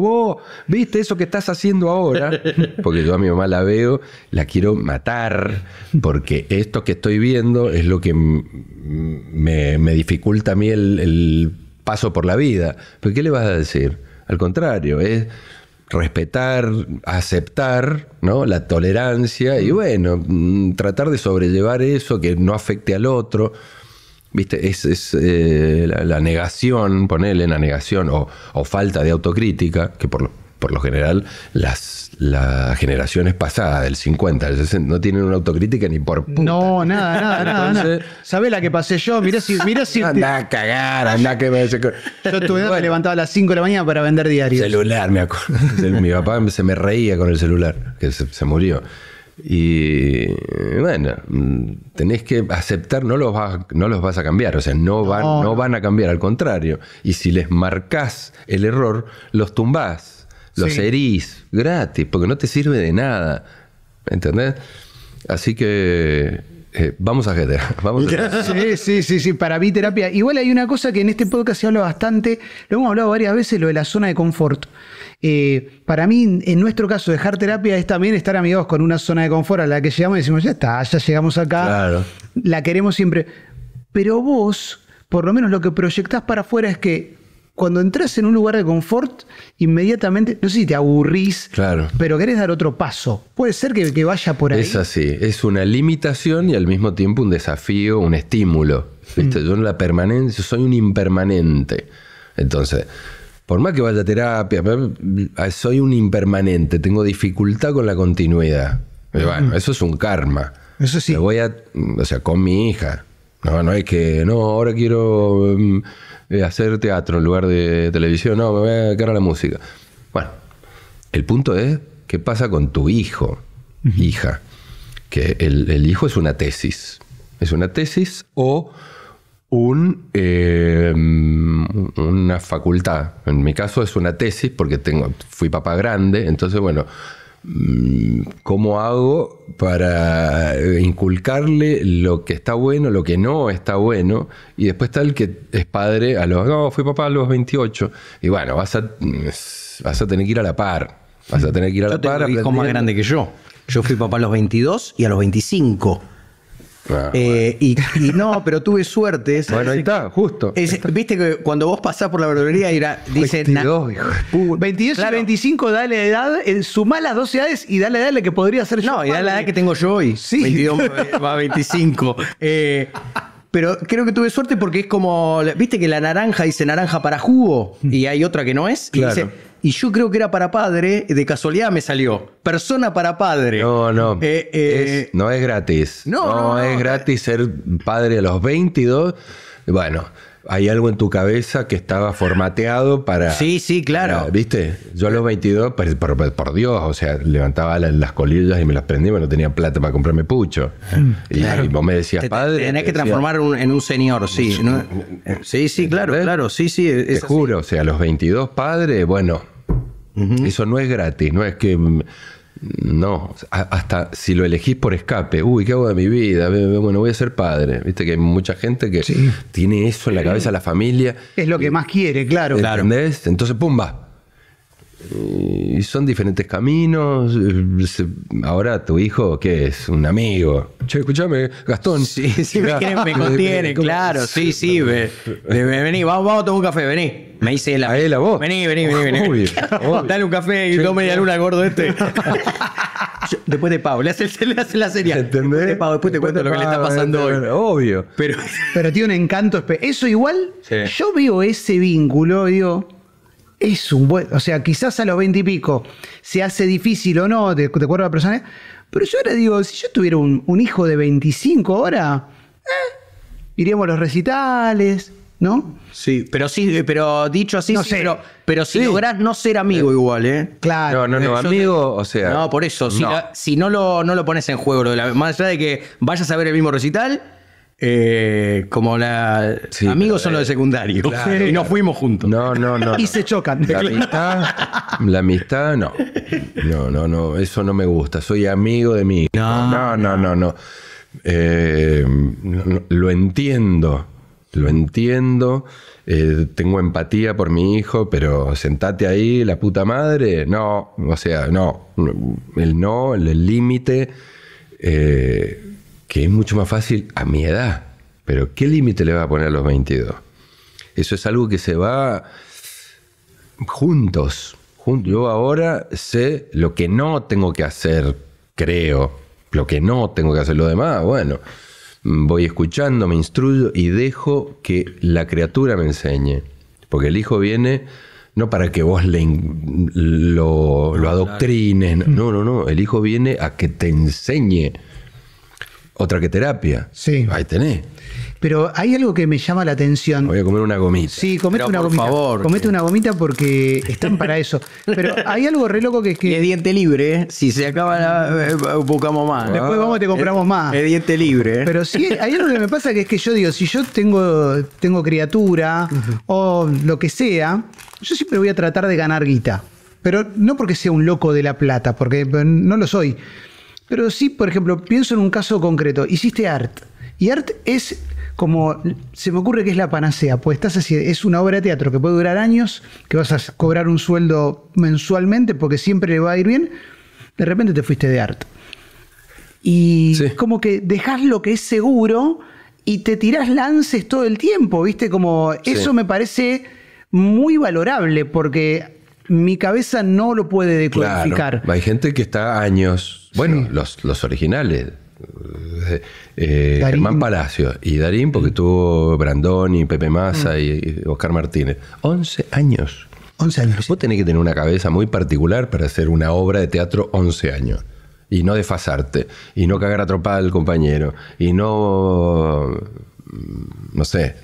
¿Viste eso que estás haciendo ahora? [laughs] Porque yo a mi mamá la veo, la quiero matar, porque esto que estoy viendo es lo que me, dificulta a mí el, paso por la vida. ¿Pero qué le vas a decir? Al contrario, es respetar, aceptar ¿no? la tolerancia y bueno, mm, tratar de sobrellevar eso, que no afecte al otro. ¿Viste? Es, es eh, la, negación, ponerle la negación o, falta de autocrítica, que por lo, por lo general las, las generaciones pasadas del 50, del 60, no tienen una autocrítica ni por puta. No, nada, nada, nada. ¿Sabés la que pasé yo? mira si. Mirá andá a cagar, anda que me. Yo tuve me levantaba a las 5 de la mañana para vender diarios. Celular, me acuerdo. [laughs] Mi papá se me reía con el celular, que se, se murió. Y bueno, tenés que aceptar, no los, vas, no los vas a cambiar, o sea, no van, no. van a cambiar, al contrario. Y si les marcas el error, los tumbás, los herís, gratis, porque no te sirve de nada. ¿Entendés? Así que eh, vamos a GTA. [laughs] Vamos Sí, sí, sí, sí, para mí terapia. Igual hay una cosa que en este podcast se habla bastante, lo hemos hablado varias veces, lo de la zona de confort. Eh, para mí, en nuestro caso, dejar terapia es también estar amigos con una zona de confort a la que llegamos y decimos, ya está, ya llegamos acá, claro. la queremos siempre. Pero vos, por lo menos lo que proyectás para afuera es que cuando entras en un lugar de confort, inmediatamente, no sé si te aburrís, pero querés dar otro paso. Puede ser que, vaya por ahí. Es así, es una limitación y al mismo tiempo un desafío, un estímulo. Mm. Yo en la permanencia soy un impermanente. Entonces, por más que vaya a terapia, soy un impermanente, tengo dificultad con la continuidad. bueno, mm. eso es un karma. Eso sí. Me voy a, o sea, con mi hija. No, no es que, no, ahora quiero... Mm, hacer teatro en lugar de televisión, no, me voy a dedicar a la música. Bueno, el punto es, ¿qué pasa con tu hijo, hija? Que el, hijo es una tesis. Es una tesis o un, eh, una facultad. En mi caso es una tesis porque tengo, fui papá grande, entonces bueno, Mm, ¿Cómo hago para inculcarle lo que está bueno, lo que no está bueno? Y después está el que es padre a los... No, fui papá a los 28. Y bueno, vas a, vas a tener que ir a la par. Vas a tener que ir a la par. Yo hijo más grande que yo. Yo fui papá a los 22 y a los 25. Eh, y, no, pero tuve suerte. bueno, ahí está, justo. Viste que cuando vos pasás por la verdulería era, dice 22, hijo 25, uh, dale edad, eh, sumá las dos edades y dale que podría ser yo. No, y dale la edad que tengo yo hoy. Sí. 22 va 25. pero creo que tuve suerte porque es como, viste que la naranja dice naranja para jugo y hay otra que no es. dice, y yo creo que era para padre, de casualidad me salió. Persona para padre. No, no. Eh, eh, no es gratis. No, no, es gratis ser padre a los 22. Bueno, hay algo en tu cabeza que estaba formateado para. Sí, sí, claro. ¿Viste? Yo a los 22, pues, por, Dios, o sea, levantaba las, colillas y me las prendía, no tenía plata para comprarme pucho. Mm, y, vos me decías, padre. tenés que transformar en un señor, sí. sí, sí, claro, claro, sí, sí. Es te juro, o sea, a los 22, padre, bueno eso no es gratis, no es que... Mm, no, hasta si lo elegís por escape, uy, ¿qué hago de mi vida? Bueno, voy a ser padre. Viste que hay mucha gente que tiene eso en la cabeza, la familia. Es lo que más quiere, claro. Claro. Entonces, pumba, y son diferentes caminos. Eh, ahora tu hijo, ¿qué es? Un amigo. Che, escúchame, Gastón. Sí, me, [laughs] contiene, claro. Sí, sí. vení, vamos, vamos a tomar un café, vení. Me dice la. A él, a vos. Vení, vení, vení. vení. [laughs] Dale un café y tome media luna gordo este. [laughs] después de Pau, le hace, la serie. ¿Entendés? Después Pau, después, te cuento lo que le está pasando hoy. Obvio. Pero, pero tiene un encanto. Eso igual, yo veo ese vínculo, digo es un buen. O sea, quizás a los 20 y pico se hace difícil o no, de, acuerdo la persona. ¿eh? Pero yo ahora digo, si yo tuviera un, hijo de 25 ahora, eh, iríamos a los recitales, ¿no? Sí, pero sí, pero dicho así, Pero, si logras lográs no ser amigo eh, igual, ¿eh? Claro. No, no, amigo, o sea. No, por eso, si no, no lo, pones en juego, la, más allá de que vayas a ver el mismo recital eh, como la, amigos son los de secundario y nos fuimos juntos. No, no, no. y se chocan. La amistad, la amistad, no. No, no, no. Eso no me gusta. Soy amigo de mí. No, no, no, no. no. Eh, lo entiendo. Lo entiendo. Eh, tengo empatía por mi hijo, pero sentate ahí, la puta madre. No, o sea, no. El no, el límite. Eh, que es mucho más fácil a mi edad. Pero ¿qué límite le va a poner a los 22? Eso es algo que se va juntos. Yo ahora sé lo que no tengo que hacer, creo. Lo que no tengo que hacer, lo demás, bueno, voy escuchando, me instruyo y dejo que la criatura me enseñe. Porque el hijo viene no para que vos le, lo, lo adoctrines, no, no, no. El hijo viene a que te enseñe otra que terapia. Sí. Ahí tenés. Pero hay algo que me llama la atención. Voy a comer una gomita. Sí, comete una gomita. por Favor, comete una gomita porque están para eso. Pero hay algo re loco que es que. diente libre, ¿eh? Si se acaba, eh, eh, buscamos más. Después vamos, te compramos más. Es diente libre. Pero sí, hay algo que me pasa que es que yo digo, si yo tengo, tengo criatura o lo que sea, yo siempre voy a tratar de ganar guita. Pero no porque sea un loco de la plata, porque no lo soy pero sí, por ejemplo, pienso en un caso concreto. Hiciste art. Y art es como, se me ocurre que es la panacea, pues estás así, es una obra de teatro que puede durar años, que vas a cobrar un sueldo mensualmente porque siempre le va a ir bien, de repente te fuiste de arte. Y es como que dejas lo que es seguro y te tiras lances todo el tiempo, ¿viste? Como eso me parece muy valorable porque mi cabeza no lo puede decodificar. Hay gente que está años bueno, los, los originales. Eh, eh Germán Palacio y Darín, porque mm. tuvo Brandoni, Pepe Massa mm. y Oscar Martínez. 11 años. 11 años. Vos tenés que tener una cabeza muy particular para hacer una obra de teatro 11 años. Y no desfasarte. Y no cagar a al compañero. Y no Mm, no sé,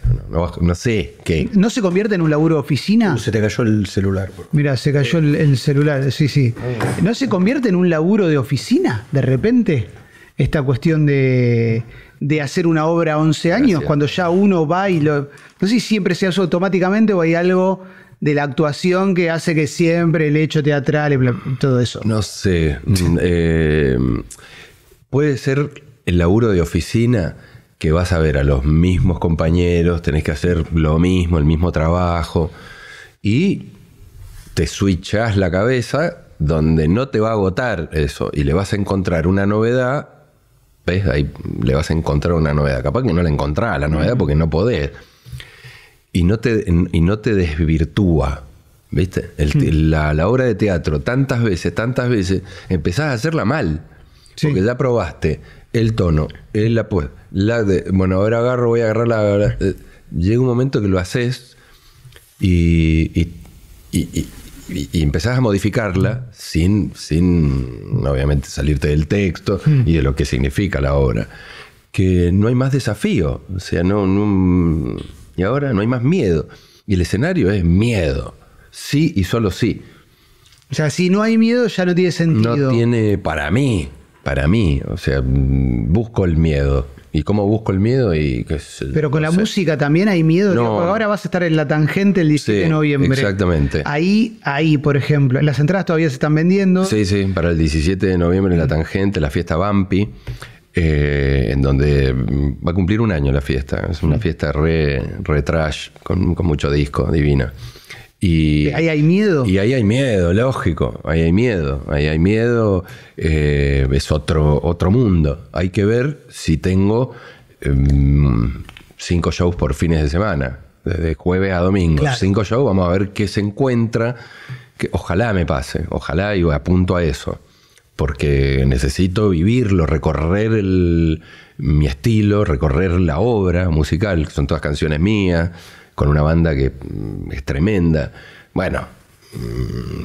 no, sé qué. ¿No se convierte en un laburo de oficina? Uh, se te cayó el celular. Mira, se cayó el, celular, sí, sí. ¿No se convierte en un laburo de oficina de repente? Esta cuestión de, hacer una obra a 11 años, cuando ya uno va y lo... No sé si siempre se hace automáticamente o hay algo de la actuación que hace que siempre el hecho teatral y todo eso. No sé. Mm, eh, puede ser el laburo de oficina que vas a ver a los mismos compañeros, tenés que hacer lo mismo, el mismo trabajo, y te switchás la cabeza donde no te va a agotar eso y le vas a encontrar una novedad, ¿ves? Ahí le vas a encontrar una novedad. Capaz que no la encontrás la novedad porque no podés. Y no te, y no te desvirtúa. ¿Viste? la, obra de teatro, tantas veces, tantas veces, empezás a hacerla mal. Porque ya probaste el tono, el la, pues, la de, bueno, ahora agarro, voy a agarrar la... Eh, llega un momento que lo haces y, y, y, empezás a modificarla sin, sin, obviamente, salirte del texto y de lo que significa la obra. Que no hay más desafío, o sea, no, no y ahora no hay más miedo. Y el escenario es miedo, sí y solo sí. O sea, si no hay miedo ya no tiene sentido. No tiene para mí para mí. O sea, mm, busco el miedo. ¿Y cómo busco el miedo? y qué Pero con la música también hay miedo. No. ahora vas a estar en la tangente el 17 de noviembre. Exactamente. Ahí, ahí, por ejemplo. Las entradas todavía se están vendiendo. Sí, sí, para el 17 de noviembre en la tangente, la fiesta Bampi. Eh, en donde mm, va a cumplir un año la fiesta. Es una fiesta re, trash, con, con mucho disco, divina. Y ahí hay miedo. Y ahí hay miedo, lógico, ahí hay miedo, ahí hay miedo, eh, es otro, otro mundo. Hay que ver si tengo em, cinco shows por fines de semana, desde jueves a domingo. Cinco shows, vamos a ver qué se encuentra. Que, ojalá me pase, ojalá y apunto a eso, porque necesito vivirlo, recorrer mi estilo, recorrer la obra musical, que son todas canciones mías con una banda que mm, es tremenda. Bueno, mm,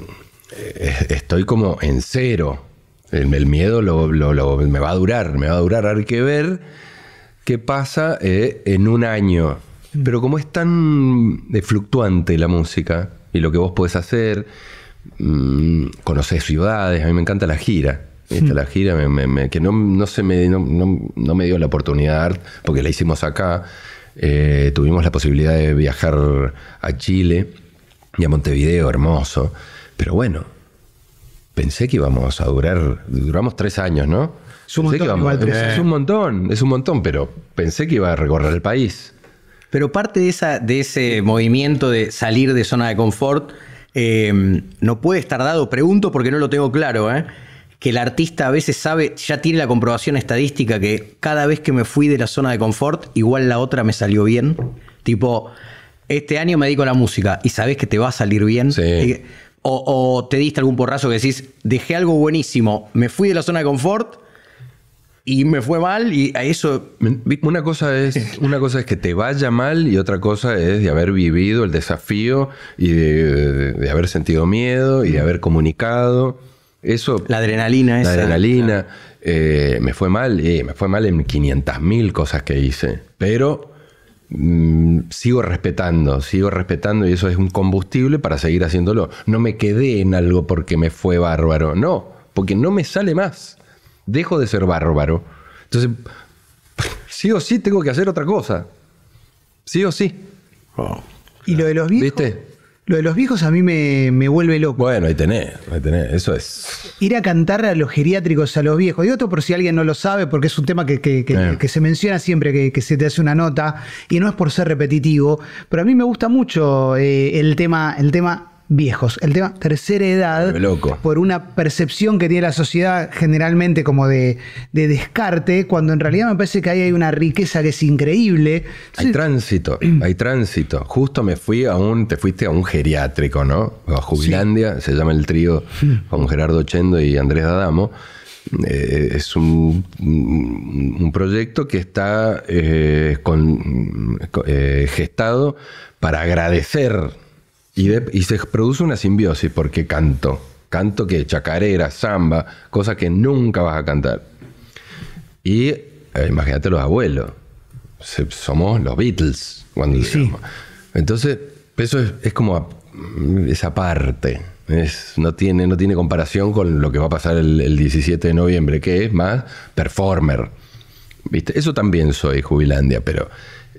eh, estoy como en cero. El, miedo lo, lo, me va a durar, me va a durar. Hay que ver qué pasa eh, en un año. Mm. Pero como es tan fluctuante la música y lo que vos podés hacer, conoces ciudades, a mí me encanta la gira. la gira que no, se me, no me dio la oportunidad, porque la hicimos acá, eh, tuvimos la posibilidad de viajar a Chile y a Montevideo, hermoso. Pero bueno, pensé que íbamos a durar, duramos tres años, ¿no? Es un, montón, es, un montón, pero pensé que iba a recorrer el país. Pero parte de, esa, de ese movimiento de salir de zona de confort eh, no puede estar dado, pregunto porque no lo tengo claro, ¿eh? que el artista a veces sabe, ya tiene la comprobación estadística que cada vez que me fui de la zona de confort, igual la otra me salió bien. Tipo, este año me dedico a la música y sabes que te va a salir bien. O, te diste algún porrazo que decís, dejé algo buenísimo, me fui de la zona de confort y me fue mal y a eso... Una cosa, es, [laughs] una cosa es que te vaya mal y otra cosa es de haber vivido el desafío y de haber sentido miedo y de haber comunicado la adrenalina esa. La adrenalina. Eh, me fue mal, eh, me fue mal en 500.000 cosas que hice. Pero mm, sigo respetando, sigo respetando y eso es un combustible para seguir haciéndolo. No me quedé en algo porque me fue bárbaro. No, porque no me sale más. Dejo de ser bárbaro. Entonces, [laughs] sí o sí tengo que hacer otra cosa. Sí o sí. ¿Y lo de los viejos? Lo de los viejos a mí me, vuelve loco. Bueno, ahí tenés, ahí tenés, eso es. Ir a cantar a los geriátricos, a los viejos. Y esto por si alguien no lo sabe, porque es un tema que, eh. se menciona siempre que, se te hace una nota, y no es por ser repetitivo, pero a mí me gusta mucho eh, el, tema, el tema viejos. El tema tercera edad, loco. por una percepción que tiene la sociedad generalmente como de, descarte, cuando en realidad me parece que ahí hay una riqueza que es increíble. Hay tránsito, [clears throat] hay tránsito. Justo me fui a un, te fuiste a un geriátrico, ¿no? A Jubilandia, se llama el trío mm. con Gerardo Chendo y Andrés Adamo. Eh, es un, proyecto que está eh, eh, gestado para agradecer y, se produce una simbiosis porque canto. Canto que chacarera, samba, cosas que nunca vas a cantar. Y eh, imagínate los abuelos. somos los Beatles cuando Entonces, eso es, como esa parte. Es, no, tiene, no tiene comparación con lo que va a pasar el, 17 de noviembre, que es más performer. Eso también soy, Jubilandia, pero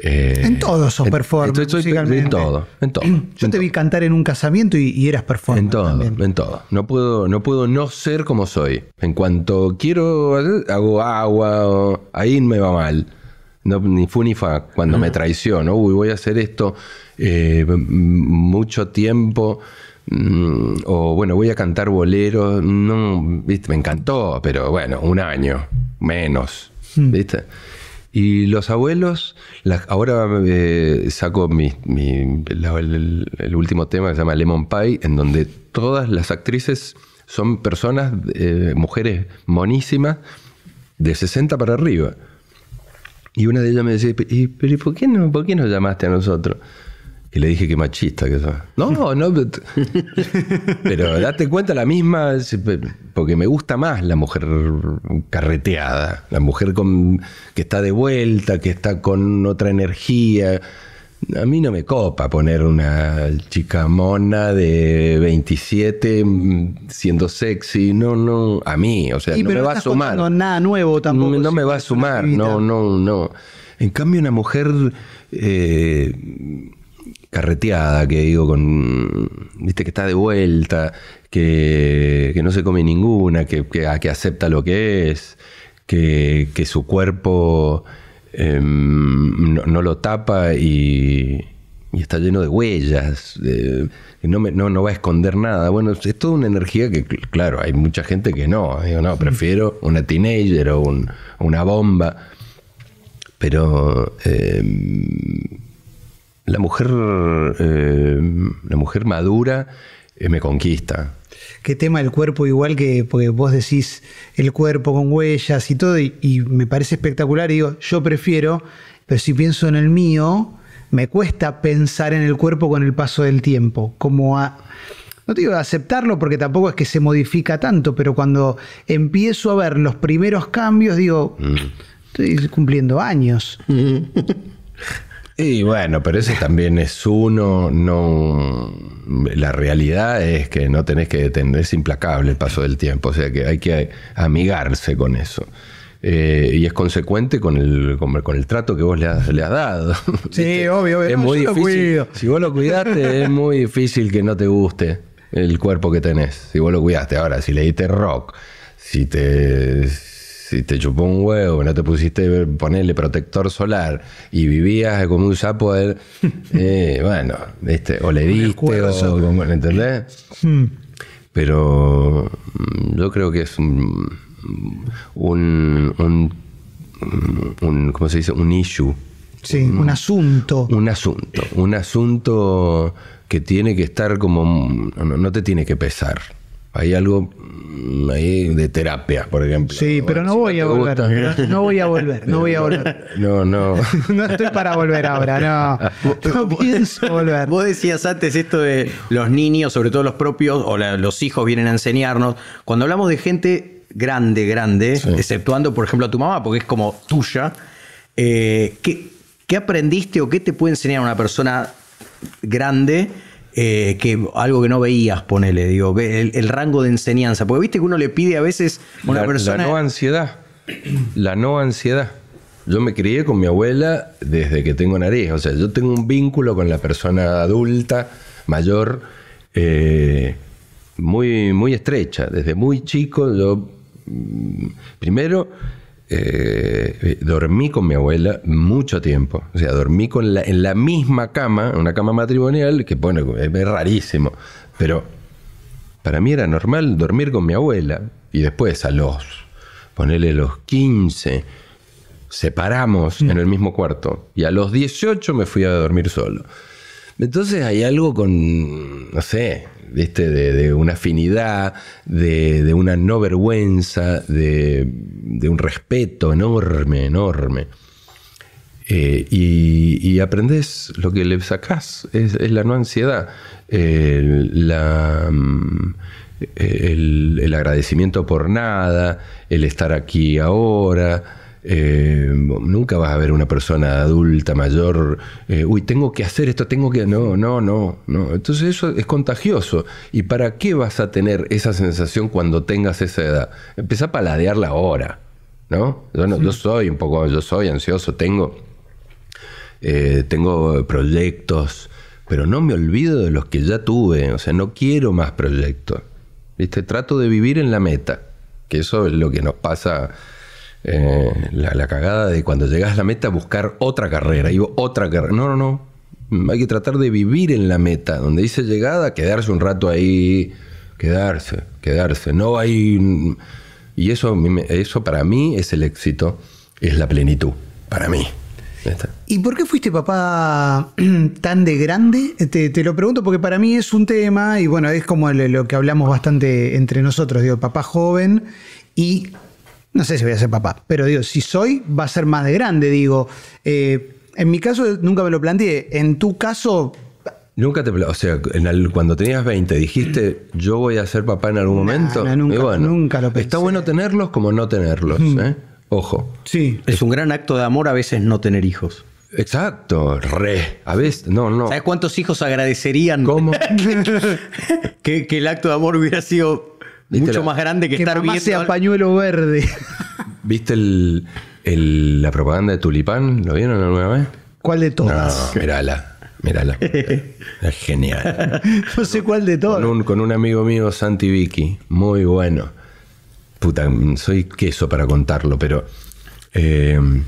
eh, en todo sos performance. En, todo, en todo. Yo te vi cantar en un casamiento y, eras performance. En todo, en todo. No puedo, no puedo no ser como soy. En cuanto quiero, hago agua, ahí me va mal. No, ni funifa ni cuando me ah. traiciono, uy, voy a hacer esto eh, mucho tiempo, mm, o bueno, voy a cantar bolero no, me encantó, pero bueno, un año, menos, hmm. ¿viste? Y los abuelos, ahora eh, saco mi, el, último tema que se llama Lemon Pie, en donde todas las actrices son personas, eh, mujeres monísimas, de 60 para arriba. Y una de ellas me decía, ¿y pero por qué no, por qué nos llamaste a nosotros? y le dije que machista, que eso. No, no, [laughs] pero date cuenta la misma, porque me gusta más la mujer carreteada, la mujer con, que está de vuelta, que está con otra energía. A mí no me copa poner una chica mona de 27 mm, siendo sexy, no, no, a mí, o sea, no me va a sumar. No, nada nuevo tampoco. No, me va a sumar, no, no, no. En cambio, una mujer... Eh, carreteada que digo con viste que está de vuelta que, no se come ninguna que, que, ah, acepta lo que es que, su cuerpo em, no, lo tapa y, está lleno de huellas no, no, va a esconder nada bueno es toda una energía que claro hay mucha gente que no digo no prefiero una teenager o una bomba pero em, la mujer, eh, la mujer madura eh, me conquista. Qué tema el cuerpo, igual que vos decís el cuerpo con huellas y todo, y, me parece espectacular. Y digo, yo prefiero, pero si pienso en el mío, me cuesta pensar en el cuerpo con el paso del tiempo. Como a. No te digo aceptarlo porque tampoco es que se modifica tanto, pero cuando empiezo a ver los primeros cambios, digo, mm. estoy cumpliendo años. [laughs] Y bueno, pero ese también es uno, no... La realidad es que no tenés que detener, es implacable el paso del tiempo, o sea que hay que amigarse con eso. Eh, y es consecuente con el, con, el trato que vos le has, le has dado. Sí, [laughs] obvio, Es muy difícil. Si vos lo cuidaste, [laughs] es muy difícil que no te guste el cuerpo que tenés. Si vos lo cuidaste. Ahora, si le diste rock, si te si te chupó un huevo, no te pusiste ponerle protector solar y vivías como un sapo, [laughs] eh, bueno, este, o le diste, o, como, ¿entendés? Hmm. Pero mm, yo creo que es un, un, un, ¿cómo se dice? Un issue. Sí, un, asunto. Un asunto, un asunto que tiene que estar como, no te tiene que pesar. Hay algo mm, ahí de terapia, por ejemplo. Sí, pero no, voy a volver, no, voy a volver. No, voy a volver, no No, [laughs] no. estoy para volver ahora, no. No pienso volver. Vos decías antes esto de los niños, sobre todo los propios, o los hijos vienen a enseñarnos. Cuando hablamos de gente grande, grande, exceptuando, por ejemplo, a tu mamá, porque es como tuya, eh, ¿qué, ¿qué aprendiste o qué te puede enseñar una persona grande? Eh, que algo que no veías, ponele, digo, el, rango de enseñanza. Porque viste que uno le pide a veces una persona. La no ansiedad. La no ansiedad. Yo me crié con mi abuela desde que tengo nariz. O sea, yo tengo un vínculo con la persona adulta, mayor, eh, muy, muy estrecha. Desde muy chico, yo. Mm, primero eh, dormí con mi abuela mucho tiempo. O sea, dormí con en la misma cama, una cama matrimonial, que bueno, es rarísimo. Pero para mí era normal dormir con mi abuela. Y después a los, ponerle los 15, separamos en el mismo cuarto. Y a los 18 me fui a dormir solo. Entonces hay algo con, no sé, de, una afinidad, de, una no vergüenza, de, un respeto enorme, enorme. Eh, y, aprendes lo que le sacás, es, la no ansiedad, mm, el, agradecimiento por nada, el estar aquí ahora, eh, nunca vas a ver una persona adulta, mayor, eh, uy, tengo que hacer esto, tengo que... No, no, no, no. Entonces eso es contagioso. ¿Y para qué vas a tener esa sensación cuando tengas esa edad? Empezá a paladearla ahora, ¿no? Yo, no, yo soy un poco, yo soy ansioso, tengo, eh, tengo proyectos, pero no me olvido de los que ya tuve, o sea, no quiero más proyectos. ¿Viste? Trato de vivir en la meta, que eso es lo que nos pasa eh, la, cagada de cuando llegas a la meta buscar otra carrera, y otra carrera. No, no, no. Hay que tratar de vivir en la meta. Donde dice llegada, quedarse un rato ahí, quedarse, quedarse. No hay... Y eso, eso para mí es el éxito, es la plenitud, para mí. ¿Y por qué fuiste papá [clears throat] tan de grande? Te, lo pregunto porque para mí es un tema, y bueno, es como lo, lo que hablamos bastante entre nosotros, digo, papá joven y no sé si voy a ser papá, pero digo, si soy, va a ser más de grande, digo. Eh, en mi caso nunca me lo planteé, en tu caso... Nunca te o sea, cuando tenías 20 dijiste, yo voy a ser papá en algún momento. nunca, bueno, lo pensé. Está bueno tenerlos como no tenerlos, ¿eh? Ojo. Sí. Es un gran acto de amor a veces no tener hijos. Exacto, re. A veces, no, no. ¿Sabes cuántos hijos agradecerían ¿Cómo? [laughs] que el acto de amor hubiera sido mucho más grande que, estar sea pañuelo verde. [laughs] ¿Viste la propaganda de Tulipán? ¿Lo vieron alguna vez? ¿Cuál de todas? mirala, mirala. [laughs] es genial. no sé cuál de todas. Con un, amigo mío, Santi Vicky, muy bueno. Puta, soy queso para contarlo, pero... Em,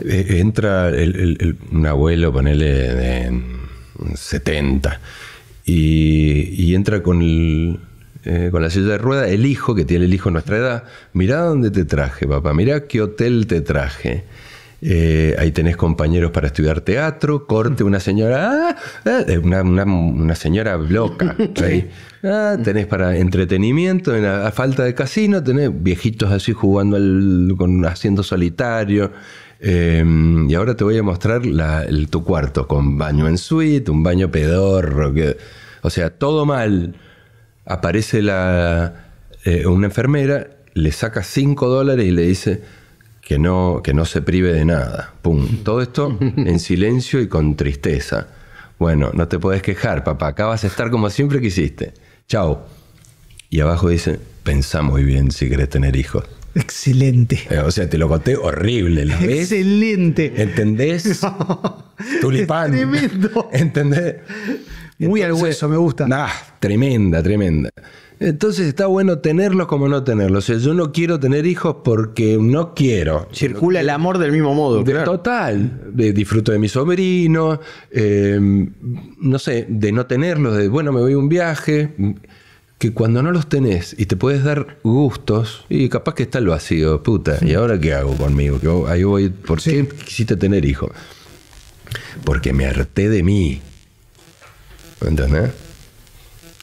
eh, entra un abuelo, ponele, de 70, y entra con el eh, con la silla de rueda, el hijo, que tiene el hijo nuestra edad, mirá dónde te traje, papá, mirá qué hotel te traje. Eh, ahí tenés compañeros para estudiar teatro, corte, una señora, ah, eh, una, señora loca. [laughs] Ah, tenés para entretenimiento, a, falta de casino, tenés viejitos así jugando al, con, haciendo solitario. Em, y ahora te voy a mostrar el, tu cuarto con baño en suite, un baño pedorro, o sea, todo mal aparece la, eh, una enfermera, le saca 5 dólares y le dice que no, que no se prive de nada. Pum. Todo esto [laughs] en silencio y con tristeza. Bueno, no te podés quejar, papá. Acá vas a estar como siempre quisiste. Chao. Y abajo dice, pensá muy bien si querés tener hijos. Excelente. Eh, o sea, te lo conté horrible. ¿la ves? Excelente. ¿Entendés? [laughs] Tulipán. ¿Entendés? Muy al hueso, me gusta. Ah, tremenda, tremenda. Entonces está bueno tenerlos como no tenerlos. yo no quiero tener hijos porque no quiero. Circula el amor del mismo modo, Total. De, disfruto de mi sobrino em, no sé, de no tenerlos, de bueno, me voy a un viaje. Que cuando no los tenés y te puedes dar gustos, y capaz que está el vacío, puta, ¿y ahora qué hago conmigo? Que ahí voy, ¿por si qué quisiste tener hijos? Porque me harté de mí. ¿Entendés?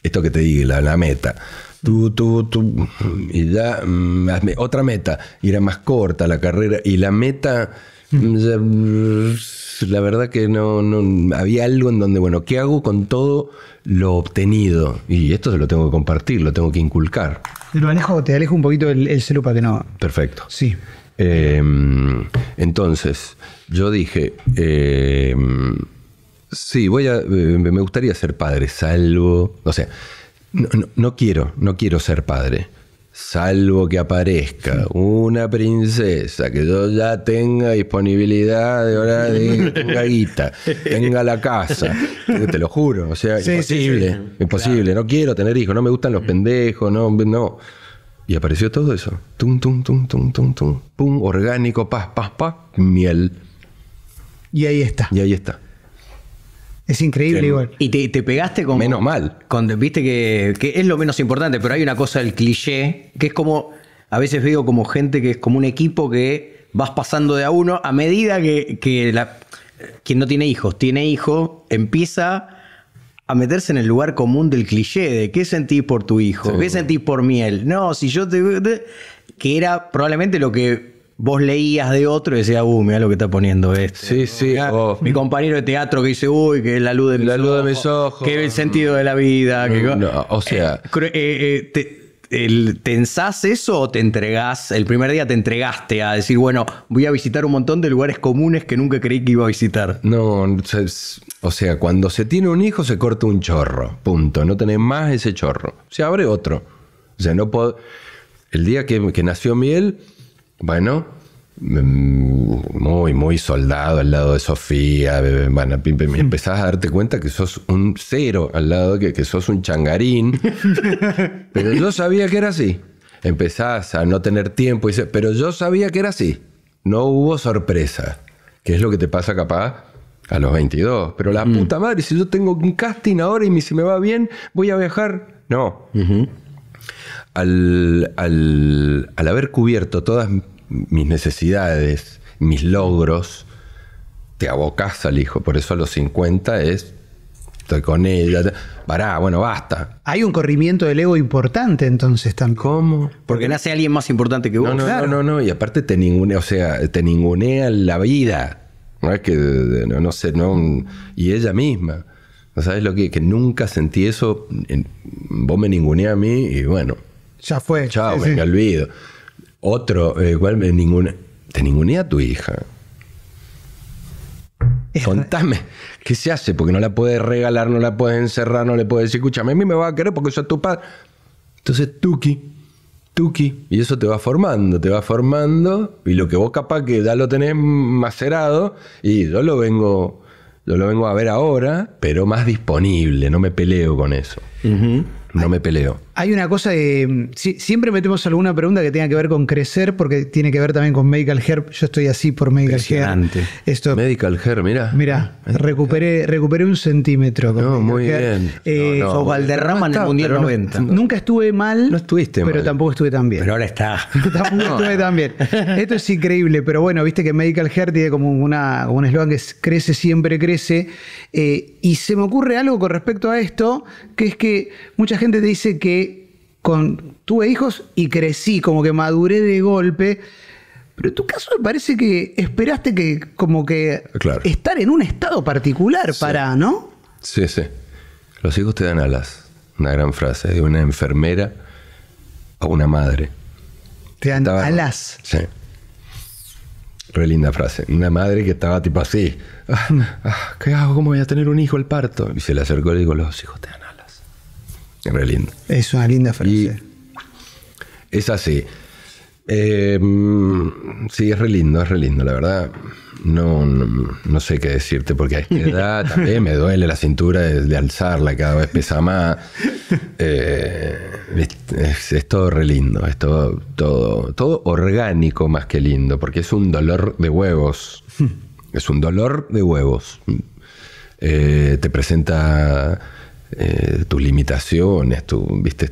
Esto que te digo, la, meta. Tú, tú, tú, y ya, mm, otra meta, y era más corta la carrera, y la meta, mm. la verdad que no, no, había algo en donde, bueno, ¿qué hago con todo lo obtenido? Y esto se lo tengo que compartir, lo tengo que inculcar. Lo te alejo un poquito el, el celu para que no. Perfecto. Sí. Em, entonces, yo dije, eh, Sí, voy a, eh, me gustaría ser padre, salvo, o sea, no, no quiero, no quiero ser padre, salvo que aparezca una princesa que yo ya tenga disponibilidad de hora de [laughs] tenga tenga la casa, eh, te lo juro, o sea, imposible, imposible, no quiero tener hijos, no me gustan los mm. pendejos, no, no. Y apareció todo eso. Tum, tum, tum, tum, tum, tum. Pum, orgánico, paz, paz, paz, miel. Y ahí está. Y ahí está. Es increíble igual. Y te, pegaste con... Menos mal. Con, Viste que, es lo menos importante, pero hay una cosa del cliché, que es como, a veces veo como gente que es como un equipo que vas pasando de a uno a medida que, quien no tiene hijos, tiene hijo, empieza a meterse en el lugar común del cliché de qué sentís por tu hijo, qué sentís por miel. No, si yo te... Que era probablemente lo que vos leías de otro y decías, uy, uh, mirá lo que está poniendo este. Sí, sí. Oh. Mi compañero de teatro que dice, uy, que es la luz de mis la ojos. La luz de mis ojos. Que el sentido de la vida. o sea. Eh, eh, eh, el, ¿Tensás eso o te entregás? El primer día te entregaste a decir, bueno, voy a visitar un montón de lugares comunes que nunca creí que iba a visitar. No, o sea, cuando se tiene un hijo se corta un chorro, punto. No tenés más ese chorro. Se abre otro. O sea, no puedo... El día que, que nació Miel, bueno, mm, muy, muy soldado al lado de Sofía. Bueno, mm. empezás a darte cuenta que sos un cero al lado, que, que sos un changarín. [laughs] pero yo sabía que era así. Empezás a no tener tiempo, y pero yo sabía que era así. No hubo sorpresa, que es lo que te pasa capaz a los 22. Pero la mm. puta madre, si yo tengo un casting ahora y si me va bien, voy a viajar. No al, al, haber cubierto todas mis necesidades, mis logros, te abocas al hijo. Por eso a los 50 es estoy con ella. Pará, bueno, basta. Hay un corrimiento del ego importante entonces también. ¿Cómo? Porque nace alguien más importante que vos. No, no, no, y aparte te ningunea, o sea, te ningunea la vida. No es que, no, sé, no, y ella misma. ¿No sabes lo que? Que nunca sentí eso. Vos me ningunea a mí y bueno. Ya fue. Chao, me, olvido. Otro, eh, igual me ninguna. Te ninguna a tu hija. Contame, ¿qué se hace? Porque no la puedes regalar, no la puedes encerrar, no le puedes decir, escúchame, a mí me va a querer porque soy tu padre. Entonces, Tuki, Tuki, y eso te va formando, te va formando, y lo que vos capaz que ya lo tenés macerado, y yo lo vengo, yo lo vengo a ver ahora, pero más disponible, no me peleo con eso. No me peleo. Hay una cosa de. Mm, siempre metemos alguna pregunta que tenga que ver con crecer, porque tiene que ver también con Medical Hair. Yo estoy así por Medical Hair. Esto, Medical Hair, mira. Mira, recuperé, recuperé un centímetro. no, muy bien. Eh, o en el 90. nunca estuve mal. No estuviste Pero tampoco estuve tan bien. Pero ahora está. [laughs] tampoco estuve tan bien. [laughs] Esto es increíble, pero bueno, viste que Medical Hair tiene como una, un eslogan que es crece, siempre crece. Eh, y se me ocurre algo con respecto a esto, que es que mucha gente te dice que tuve hijos y crecí, como que maduré de golpe. Pero en tu caso me parece que esperaste que como que estar en un estado particular para, ¿no? Sí, sí. Los hijos te dan alas. Una gran frase ¿eh? de una enfermera a una madre. Te dan alas. Sí. Re linda frase. Una madre que estaba tipo así. Ah, ah, ¿Qué hago? ¿Cómo voy a tener un hijo al parto? Y se le acercó y le dijo, los hijos te dan alas. Es una linda frase. es así. Eh, sí, es re lindo, es re lindo, la verdad. No, no, sé qué decirte, porque a esta edad [laughs] también me duele la cintura de, alzarla, cada vez pesa más. Eh, es, todo re lindo, es todo, todo, todo orgánico más que lindo, porque es un dolor de huevos. Hmm. Es un dolor de huevos. Eh, te presenta eh, tus limitaciones, viste,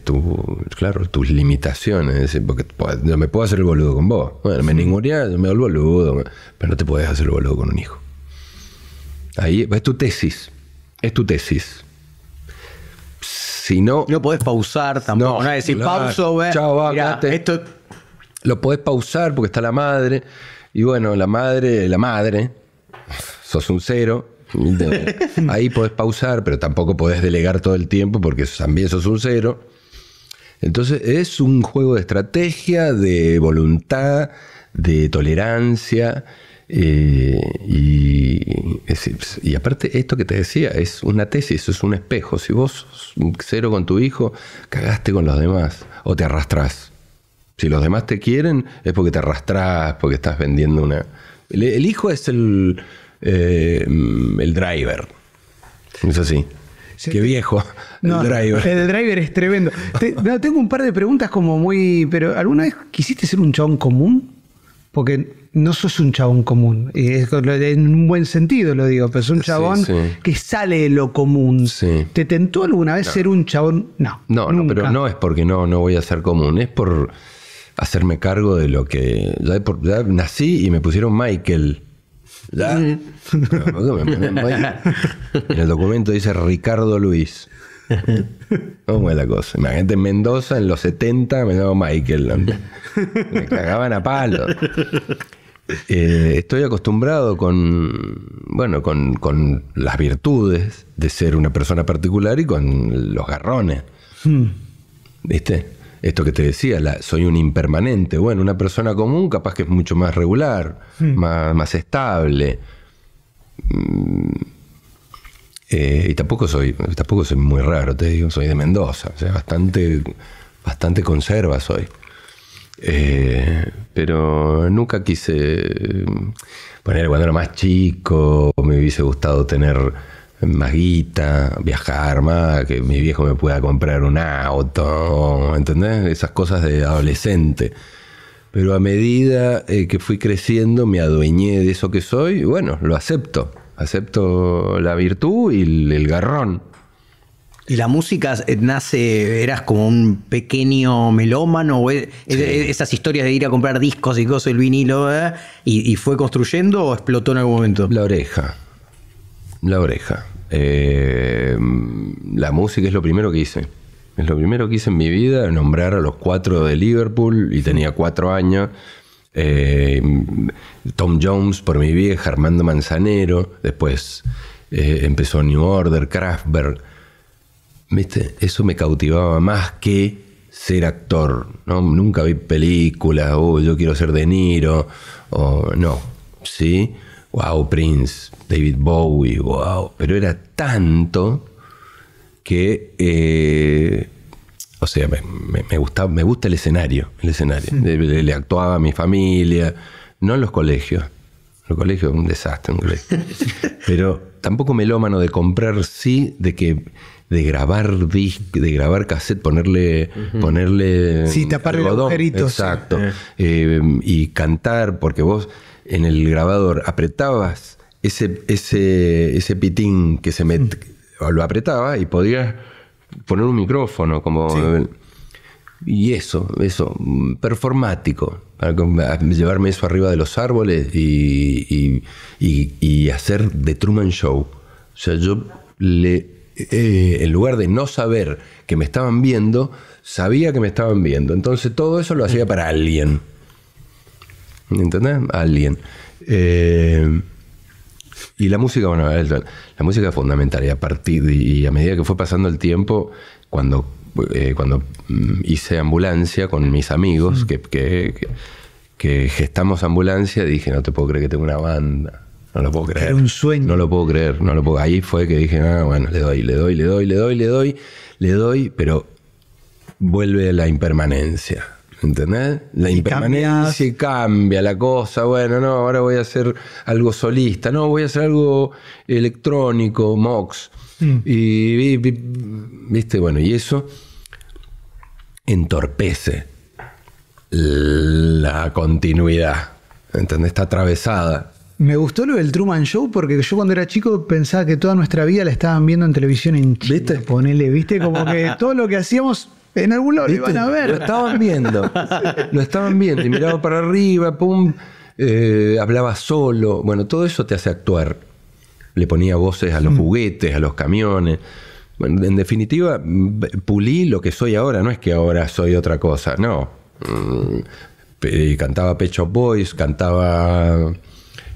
claro, tus limitaciones. porque yo me puedo hacer el boludo con vos. Bueno, me ninguneas, yo me doy el boludo. Pero no te podés hacer el boludo con un hijo. Ahí es tu tesis. Es tu tesis. Si no. No podés pausar tampoco. No, no decir pauso, ve. esto... Lo podés pausar porque está la madre. Y bueno, la madre, la madre, sos un cero [laughs] ahí podés pausar, pero tampoco podés delegar todo el tiempo porque también sos un cero. Entonces es un juego de estrategia, de voluntad, de tolerancia. Eh, y, y, aparte, esto que te decía es una tesis, es un espejo. Si vos sos cero con tu hijo, cagaste con los demás o te arrastrás. Si los demás te quieren, es porque te arrastrás, porque estás vendiendo una. el hijo es el, eh, el driver. Es así. Qué viejo. El driver. El driver es tremendo. tengo un par de preguntas como muy. Pero, ¿alguna vez quisiste ser un chabón común? Porque no sos un chabón común. en un buen sentido lo digo, pero es un chabón que sale de lo común. ¿Te tentó alguna vez ser un chabón? No. No, no, pero no es porque no, no voy a ser común, es por hacerme cargo de lo que. ya nací y me pusieron Michael en [laughs] el documento dice Ricardo Luis. ¿Cómo es la cosa? Imagínate, en Mendoza en los 70 me llamaba Michael. [laughs] Me cagaban a palo. Eh, estoy acostumbrado con, bueno, con, las virtudes de ser una persona particular y con los garrones. Hmm. ¿Viste? esto que te decía, la, soy un impermanente. Bueno, una persona común capaz que es mucho más regular, hmm. más, estable. Mm. Eh, y tampoco soy, tampoco soy muy raro, te digo, soy de Mendoza, o sea, bastante, bastante conserva soy. Eh, pero nunca quise eh, poner cuando era más chico, me hubiese gustado tener más guita, viajar más, que mi viejo me pueda comprar un auto, ¿entendés? Esas cosas de adolescente. Pero a medida eh, que fui creciendo me adueñé de eso que soy y bueno, lo acepto. Acepto la virtud y el, garrón. ¿Y la música eh, nace, eras como un pequeño melómano? ¿Esas historias de ir a comprar discos y cosas, el vinilo, eh, y fue construyendo o explotó en algún momento? La oreja la oreja. Eh, la música es lo primero que hice. Es lo primero que hice en mi vida, nombrar a los cuatro de Liverpool, y tenía cuatro años. Eh, Tom Jones por mi vieja, Armando Manzanero, después eh, empezó New Order, Kraftwerk. ¿Viste? Eso me cautivaba más que ser actor. Nunca vi películas, oh, yo quiero ser De Niro, o no. Sí, wow, Prince, David Bowie, wow, pero era tanto que, eh, o sea, me, me, gusta, me gusta el escenario, el escenario. Le, actuaba a mi familia, no en los colegios. Los colegios un desastre, un colegio. [laughs] pero tampoco melómano de comprar, sí, de que de grabar disc, de grabar cassette, ponerle, ponerle sí, tapar exacto, eh. Eh, y cantar, porque vos en el grabador apretabas ese, ese, ese pitín que se me mm. lo apretaba y podías poner un micrófono como... Y eso, eso, performático, para llevarme eso arriba de los árboles y, hacer The Truman Show. O sea, yo le, eh, en lugar de no saber que me estaban viendo, sabía que me estaban viendo. Entonces todo eso lo hacía mm. para alguien. ¿Entendés? Alguien. Eh, y la música, bueno, la música es fundamental. Y a partir y a medida que fue pasando el tiempo, cuando, eh, cuando mm, hice ambulancia con mis amigos, mm. que, que, gestamos ambulancia, dije, no te puedo creer que tengo una banda. No lo puedo creer. Era un sueño. No lo puedo creer. No lo puedo. Ahí fue que dije, ah, bueno, le doy, le doy, le doy, le doy, le doy, le doy, pero vuelve la impermanencia. ¿Entendés? La impermanencia cambia la cosa. Bueno, no, ahora voy a hacer algo solista. No, voy a hacer algo electrónico, mox. Mm. Y, viste, bueno, y eso entorpece la continuidad. ¿Entendés? Está atravesada. Me gustó lo del Truman Show porque yo cuando era chico pensaba que toda nuestra vida la estaban viendo en televisión en Chile. ¿Viste? Ponele, ¿viste? Como que todo lo que hacíamos en algún lado iban a ver. Lo estaban viendo. lo estaban viendo y miraba para arriba, pum, eh, hablaba solo. Bueno, todo eso te hace actuar. Le ponía voces a los mm. juguetes, a los camiones. Bueno, en definitiva, pulí lo que soy ahora. No es que ahora soy otra cosa, no. Mm, cantaba Pecho Boys, cantaba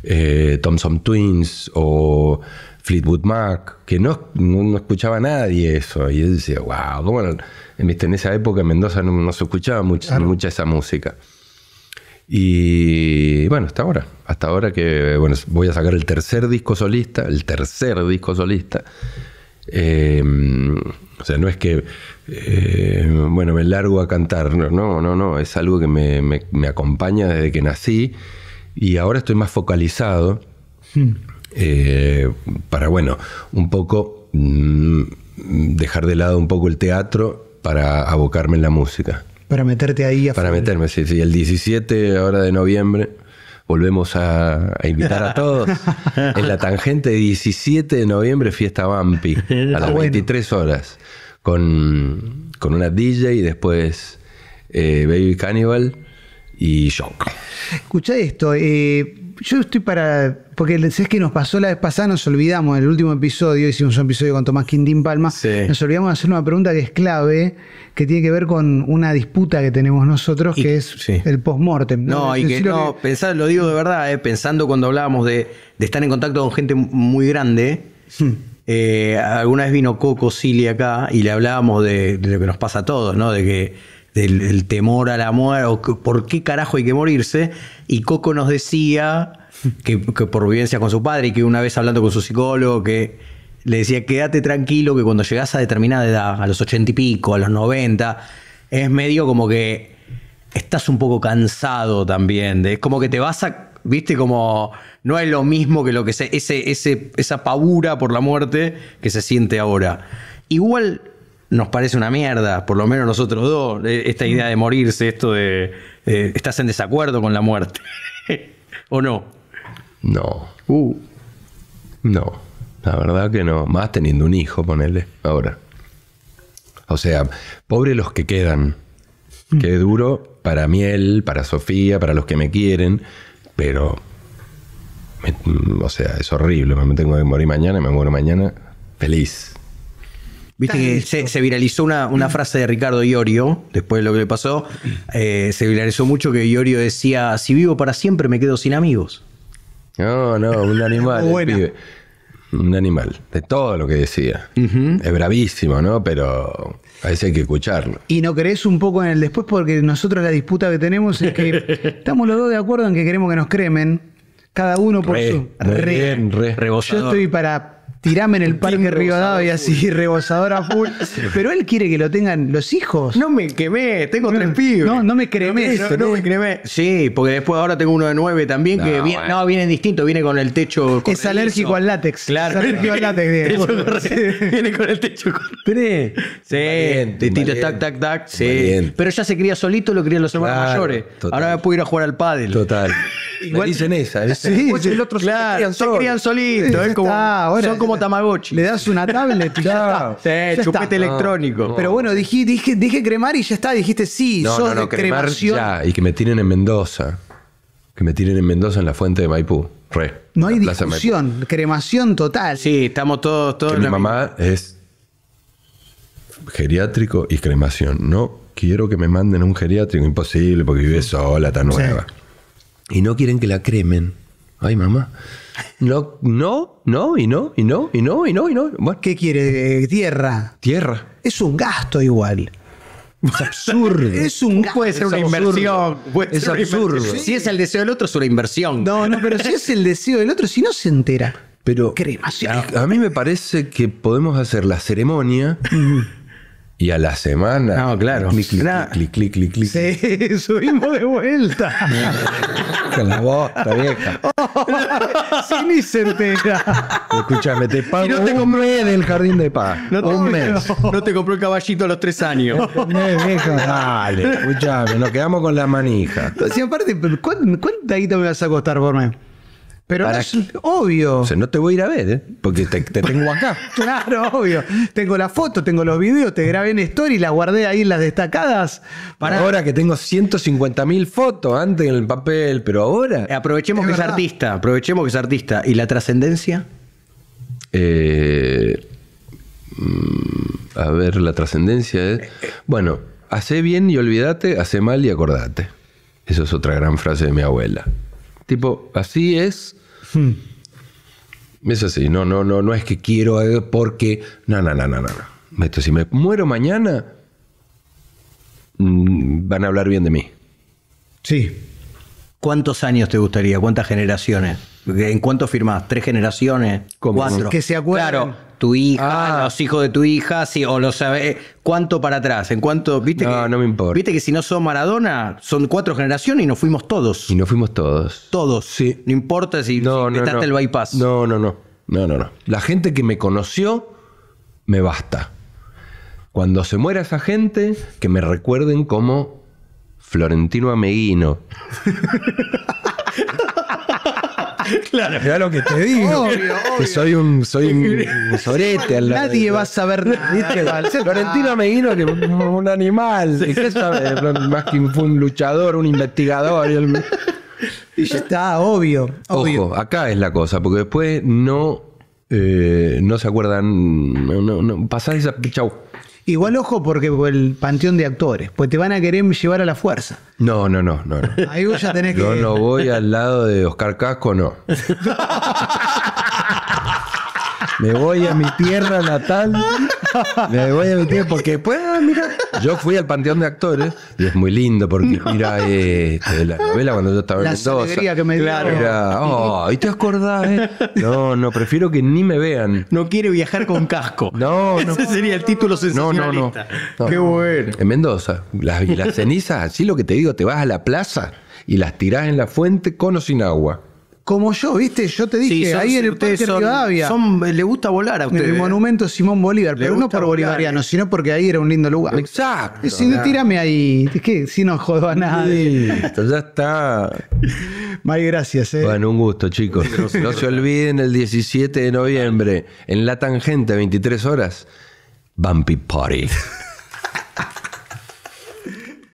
eh, Thompson Twins o Fleetwood Mac, que no, no, escuchaba nadie eso. Y él decía, wow, bueno en esa época en Mendoza no, se escuchaba mucho, mucha esa música. Y bueno, hasta ahora. Hasta ahora que bueno, voy a sacar el tercer disco solista, el tercer disco solista. Em, o sea, no es que, em, bueno, me largo a cantar, no, no, no, es algo que me, acompaña desde que nací y ahora estoy más focalizado hmm. eh, para, bueno, un poco mm, dejar de lado un poco el teatro para abocarme en la música. Para meterte ahí a Para meterme, sí, sí. El 17 ahora de noviembre volvemos a, invitar a todos. [laughs] en la tangente 17 de noviembre, fiesta vampi [laughs] a las 23 horas, con, con una DJ y después eh, Baby Cannibal y Shock. Escucha esto, eh, yo estoy para porque es que nos pasó la vez pasada, nos olvidamos, en el último episodio, hicimos un episodio con Tomás Quintín Palma, nos olvidamos de hacer una pregunta que es clave, que tiene que ver con una disputa que tenemos nosotros, que es el post-mortem. No, y que, Pensar, lo digo de verdad, eh, pensando cuando hablábamos de, estar en contacto con gente muy grande, hmm. eh, alguna vez vino Coco Sili acá y le hablábamos de, lo que nos pasa a todos, ¿no? De que del, del temor a la muerte, o por qué carajo hay que morirse, y Coco nos decía que, por vivencia con su padre y que una vez hablando con su psicólogo que le decía, quédate tranquilo que cuando llegas a determinada edad, a los ochenta y pico, a los noventa, es medio como que estás un poco cansado también, es como que te vas a, viste, como no es lo mismo que lo que ese, ese, esa paura por la muerte que se siente ahora. Igual nos parece una mierda, por lo menos nosotros dos, e, esta idea de morirse, esto de estás en desacuerdo con la muerte, [laughs] ¿o no? No. Uh. No. La verdad que no. Más teniendo un hijo, ponele. Ahora. O sea, pobre los que quedan. Mm. Qué duro para Miel, para Sofía, para los que me quieren. Pero. Mm, o sea, es horrible. Me tengo que morir mañana y me muero mañana feliz. Viste que se, viralizó una, mm. frase de Ricardo Iorio, después de lo que le pasó, eh, se viralizó mucho que Iorio decía, si vivo para siempre me quedo sin amigos. No, no, un animal. [laughs] Un animal, de todo lo que decía. Es bravísimo, ¿no? Pero a veces hay que escucharlo. Y no crees un poco en el después, porque nosotros la disputa que tenemos es que [laughs] estamos los dos de acuerdo en que queremos que nos cremen, cada uno por su. Re, Yo estoy para tirame en el parque Rivadavia así, rebosadora full. [laughs] Pero él quiere que lo tengan los hijos. No me quemé, tengo tres pibes. No, no me cremé. No, me cremé. Sí, porque después ahora tengo uno de nueve también, que viene, no, viene distinto, viene con el techo. Con es alérgico al látex. Claro. Es alérgico al látex, [laughs] viene con el techo con tres. Sí, tac, tac, tac. Sí. Pero ya se cría solito, lo crían los hermanos mayores. Ahora puedo ir a jugar al pádel. Total. [laughs] Igual, dicen esa. Sí, el otro se crían, solitos. Solito, son como le das una tablet y ya está. chupete electrónico. Pero bueno, dije, dije, dije cremar y ya está. Dijiste sí, solo sos de cremación. y que me tiren en Mendoza. Que me tiren en Mendoza en la fuente de Maipú. No hay discusión. Cremación total. Sí, estamos todos... todos mi mamá es geriátrico y cremación. No quiero que me manden a un geriátrico. Imposible porque vive sola, tan nueva. Y no quieren que la cremen. Ay, mamá. No, no, no, y no, y no, y no, y no, y no. ¿Qué quiere? Tierra. Tierra. Es un gasto igual. Es absurdo. [laughs] es un gasto. Puede ser una inversión. es absurdo. Si es el deseo del otro, es una inversión. No, no, pero si es el deseo del otro, si no se entera. Pero a mí me parece que podemos hacer la ceremonia y a la semana. No, claro. Clic, clic, clic, clic, Sí, subimos de vuelta. [laughs] Con la bosta, vieja. Sin [laughs] sí, ni Escúchame, te pago y no tengo un mes del jardín de paz. No te, un mes. No te compró el caballito a los tres años. No, vieja. Dale, escúchame, nos quedamos con la manija. Entonces, aparte, ¿cuánta guita me vas a costar por mes? Pero es obvio. O sea, no te voy a ir a ver, ¿eh? porque te, tengo acá. [laughs] claro, obvio. Tengo la foto, tengo los videos, te grabé en story, la guardé ahí en las destacadas. Para... Ahora que tengo 150.000 fotos antes en el papel, pero ahora. Eh, aprovechemos que es artista, aprovechemos que es artista. ¿Y la trascendencia? Eh, mm, a ver, la trascendencia es. Bueno, hace bien y olvídate, hace mal y acordate. Esa es otra gran frase de mi abuela. Tipo, así es. Hmm. Es así. No, no, no, no es que quiero eh, porque. No, no, no, no, no. Esto, si me muero mañana, mm, van a hablar bien de mí. Sí. ¿Cuántos años te gustaría? ¿Cuántas generaciones? ¿En cuánto firmás? ¿Tres generaciones? ¿Cómo? ¿Cuatro? Que se acuerden. Claro, tu hija, ah. los hijos de tu hija, sí, o lo sabe eh, cuánto para atrás, en cuánto, viste no, que, no me importa. Viste que si no son Maradona, son cuatro generaciones y nos fuimos todos. Y nos fuimos todos. Todos. Sí. No importa si, no, el bypass. No, no, no. No, no, no. La gente que me conoció me basta. Cuando se muera esa gente, que me recuerden como Florentino Ameguino. [laughs] [laughs] Claro. mira lo que te [laughs] digo. Obvio, obvio. Que soy un, soy un, [laughs] sorete al Nadie va a saber nada. Florentino Meguino, que un animal. sabe? Más que un luchador, un investigador. Y ya está, obvio, obvio. Ojo, acá es la cosa, porque después no, eh, no se acuerdan. No, pasás esa. Chau. Igual ojo porque el panteón de actores, pues te van a querer llevar a la fuerza. No, no, no, no. Ahí vos ya tenés Yo no voy al lado de Oscar Casco, no. [laughs] Me voy a mi tierra natal me voy a meter porque pues mira, yo fui al Panteón de Actores y es muy lindo porque mira la novela cuando yo estaba en Mendoza. que me Claro. y te acordás, eh? No, no, prefiero que ni me vean. No quiere viajar con casco. No, no. Ese sería el título sensacionalista. No, no, no. Qué bueno. En Mendoza, las, las cenizas, así lo que te digo, te vas a la plaza y las tirás en la fuente con o sin agua. Como yo, ¿viste? Yo te dije, ahí en el Parque Rivadavia. Eh, le gusta volar a usted. El monumento Simón Bolívar, pero no por bolivariano, sino porque ahí era un lindo lugar. Exacto. Eh, si no, tirame ahí. Es si no jodo a nadie. Esto ya está. May, gracias. Eh. Bueno, un gusto, chicos. No se olviden el 17 de noviembre, en La Tangente, a 23 horas, Bumpy Party.